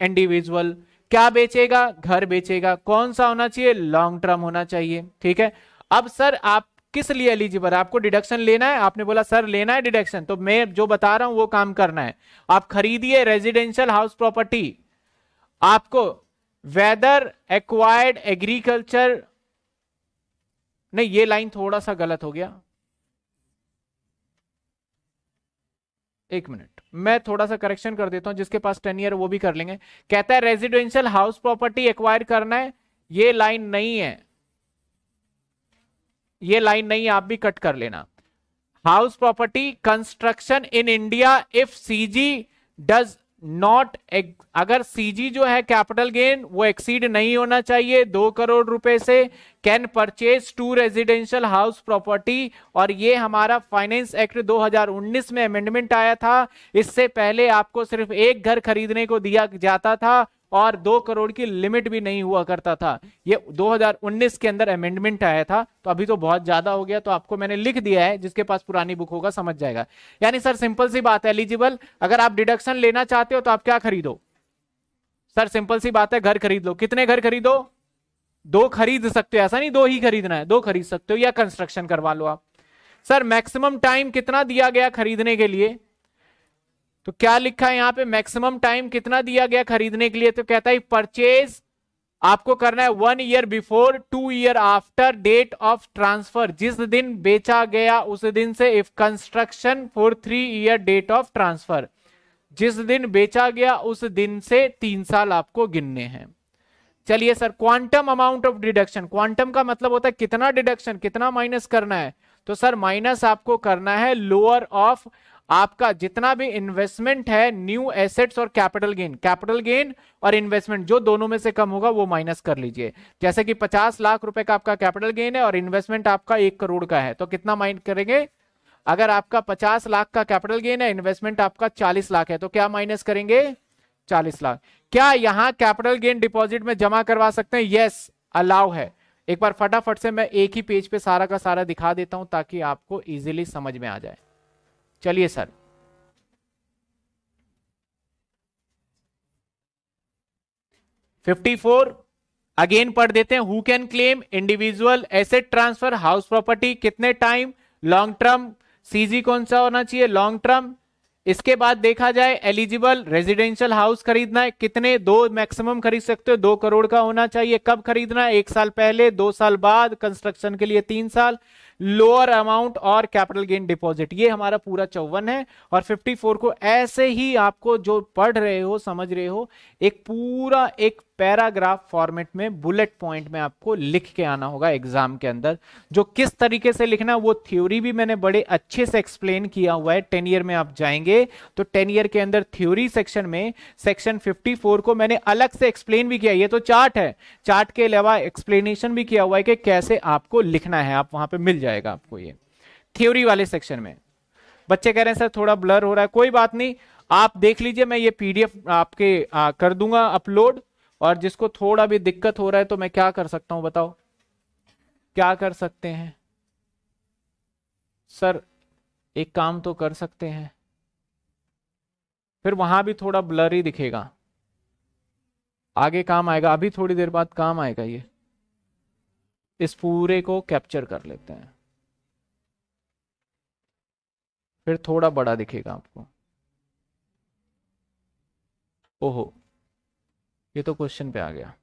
[SPEAKER 1] इंडिविजुअल क्या बेचेगा घर बेचेगा कौन सा होना चाहिए लॉन्ग टर्म होना चाहिए ठीक है अब सर आप किस लिए एलिजिबल आपको डिडक्शन लेना है आपने बोला सर लेना है डिडक्शन तो मैं जो बता रहा हूं वो काम करना है आप खरीदिए रेजिडेंशियल हाउस प्रॉपर्टी आपको वेदर एक्वायर्ड एग्रीकल्चर नहीं ये लाइन थोड़ा सा गलत हो गया एक मिनट मैं थोड़ा सा करेक्शन कर देता हूं जिसके पास टेन ईयर वो भी कर लेंगे कहता है रेजिडेंशियल हाउस प्रॉपर्टी एक्वायर करना है ये लाइन नहीं है ये लाइन नहीं है आप भी कट कर लेना house property construction in India if C G does not अगर सीजी जो है कैपिटल गेन वो एक्सीड नहीं होना चाहिए दो करोड़ रुपए से can purchase two residential house property और ये हमारा फाइनेंस एक्ट 2019 में अमेंडमेंट आया था इससे पहले आपको सिर्फ एक घर खरीदने को दिया जाता था और दो करोड़ की लिमिट भी नहीं हुआ करता था ये 2019 के अंदर अमेंडमेंट आया था तो अभी तो बहुत ज्यादा हो गया तो आपको मैंने लिख दिया है जिसके पास पुरानी बुक होगा समझ जाएगा यानी सर सिंपल सी बात है एलिजिबल अगर आप डिडक्शन लेना चाहते हो तो आप क्या खरीदो सर सिंपल सी बात है घर खरीद लो कितने घर खरीदो दो खरीद सकते हो ऐसा नहीं दो ही खरीदना है दो खरीद सकते हो या कंस्ट्रक्शन करवा लो आप सर मैक्सिमम टाइम कितना दिया गया खरीदने के लिए तो क्या लिखा है यहां पे मैक्सिमम टाइम कितना दिया गया खरीदने के लिए तो कहता है परचेज आपको करना है one year before two year after date of transfer जिस दिन बेचा गया उस दिन से if construction for three year date of transfer जिस दिन बेचा गया उस दिन से तीन साल आपको गिनने हैं चलिए sir quantum amount of deduction quantum का मतलब होता है कितना डिडक्शन कितना माइनस करना है तो सर माइनस आपको करना है लोअर ऑफ आपका जितना भी इन्वेस्टमेंट है न्यू एसेट्स और कैपिटल गेन कैपिटल गेन और इन्वेस्टमेंट जो दोनों में से कम होगा वो माइनस कर लीजिए जैसे कि 50 लाख रुपए का आपका कैपिटल गेन है और इन्वेस्टमेंट आपका एक करोड़ का है तो कितना माइन करेंगे अगर आपका पचास लाख का कैपिटल गेन है इन्वेस्टमेंट आपका चालीस लाख है तो क्या माइनस करेंगे चालीस लाख क्या यहां कैपिटल गेन डिपॉजिट में जमा करवा सकते हैं यस अलाउ है एक बार फटाफट से मैं एक ही पेज पे सारा का सारा दिखा देता हूं ताकि आपको इजीली समझ में आ जाए चलिए सर फिफ्टी फोर अगेन पढ़ देते हैं who can claim individual asset transfer house property कितने टाइम लॉन्ग टर्म सीजी कौन सा होना चाहिए लॉन्ग टर्म इसके बाद देखा जाए एलिजिबल रेजिडेंशियल हाउस खरीदना है कितने दो मैक्सिमम खरीद सकते हो दो करोड़ का होना चाहिए कब खरीदना है एक साल पहले दो साल बाद कंस्ट्रक्शन के लिए तीन साल लोअर अमाउंट और कैपिटल गेन डिपॉजिट ये हमारा पूरा चौवन है और 54 को ऐसे ही आपको जो पढ़ रहे हो समझ रहे हो एक पूरा एक पैराग्राफ फॉर्मेट में बुलेट पॉइंट में आपको लिख के आना होगा एग्जाम के अंदर जो किस तरीके से लिखना वो थ्योरी भी मैंने बड़े अच्छे से एक्सप्लेन किया हुआ है टेन ईयर में आप जाएंगे तो टेन ईयर के अंदर थ्योरी सेक्शन में सेक्शन 54 को मैंने अलग से एक्सप्लेन भी किया ये तो चार्ट है चार्ट के अलावा एक्सप्लेनेशन भी किया हुआ है कि कैसे आपको लिखना है आप वहां पर मिल जाए जाएगा आपको ये थ्योरी वाले सेक्शन में बच्चे कह रहे हैं सर थोड़ा ब्लर हो रहा है कोई बात नहीं आप देख लीजिए मैं ये पीडीएफ आपके आ, कर दूंगा अपलोड और जिसको थोड़ा भी दिक्कत हो रहा है तो मैं क्या कर सकता हूं बताओ क्या कर सकते हैं सर एक काम तो कर सकते हैं फिर वहां भी थोड़ा ब्लर ही दिखेगा आगे काम आएगा अभी थोड़ी देर बाद काम आएगा ये इस पूरे को कैप्चर कर लेते हैं फिर थोड़ा बड़ा दिखेगा आपको ओहो ये तो क्वेश्चन पे आ गया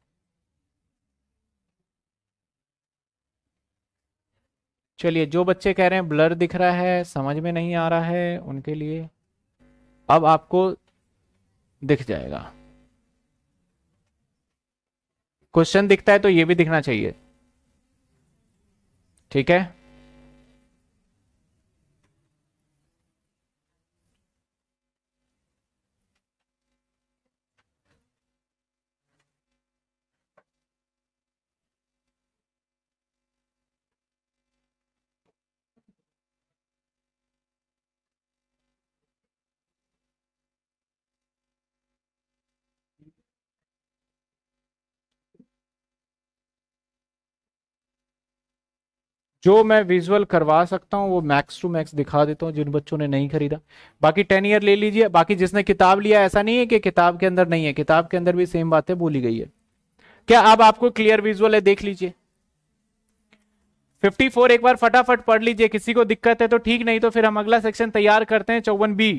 [SPEAKER 1] चलिए जो बच्चे कह रहे हैं ब्लर दिख रहा है समझ में नहीं आ रहा है उनके लिए अब आपको दिख जाएगा क्वेश्चन दिखता है तो ये भी दिखना चाहिए ठीक है जो मैं विजुअल करवा सकता हूँ वो मैक्स टू मैक्स दिखा देता हूँ जिन बच्चों ने नहीं खरीदा बाकी टेन ईयर ले लीजिए बाकी जिसने किताब लिया ऐसा नहीं है कि किताब के अंदर नहीं है किताब के अंदर भी सेम बातें बोली गई है क्या अब आपको क्लियर विजुअल है देख लीजिए 54 एक बार फटाफट पढ़ लीजिए किसी को दिक्कत है तो ठीक नहीं तो फिर हम अगला सेक्शन तैयार करते हैं चौवन बी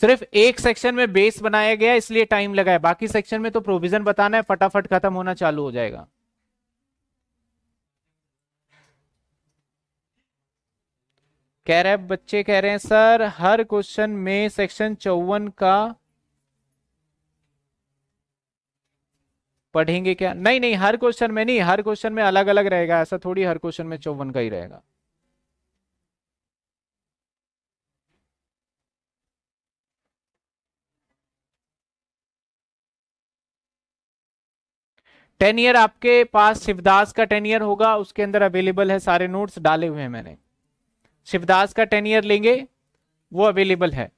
[SPEAKER 1] सिर्फ एक सेक्शन में बेस बनाया गया इसलिए टाइम लगा है बाकी सेक्शन में तो प्रोविजन बताना है फटाफट खत्म होना चालू हो जाएगा कह रहे बच्चे कह रहे हैं सर हर क्वेश्चन में सेक्शन चौवन का पढ़ेंगे क्या नहीं नहीं हर क्वेश्चन में नहीं हर क्वेश्चन में अलग अलग रहेगा ऐसा थोड़ी हर क्वेश्चन में चौवन का ही रहेगा टेन ईयर आपके पास शिवदास का टेन ईयर होगा उसके अंदर अवेलेबल है सारे नोट्स डाले हुए हैं मैंने शिवदास का टेन ईयर लेंगे वो अवेलेबल है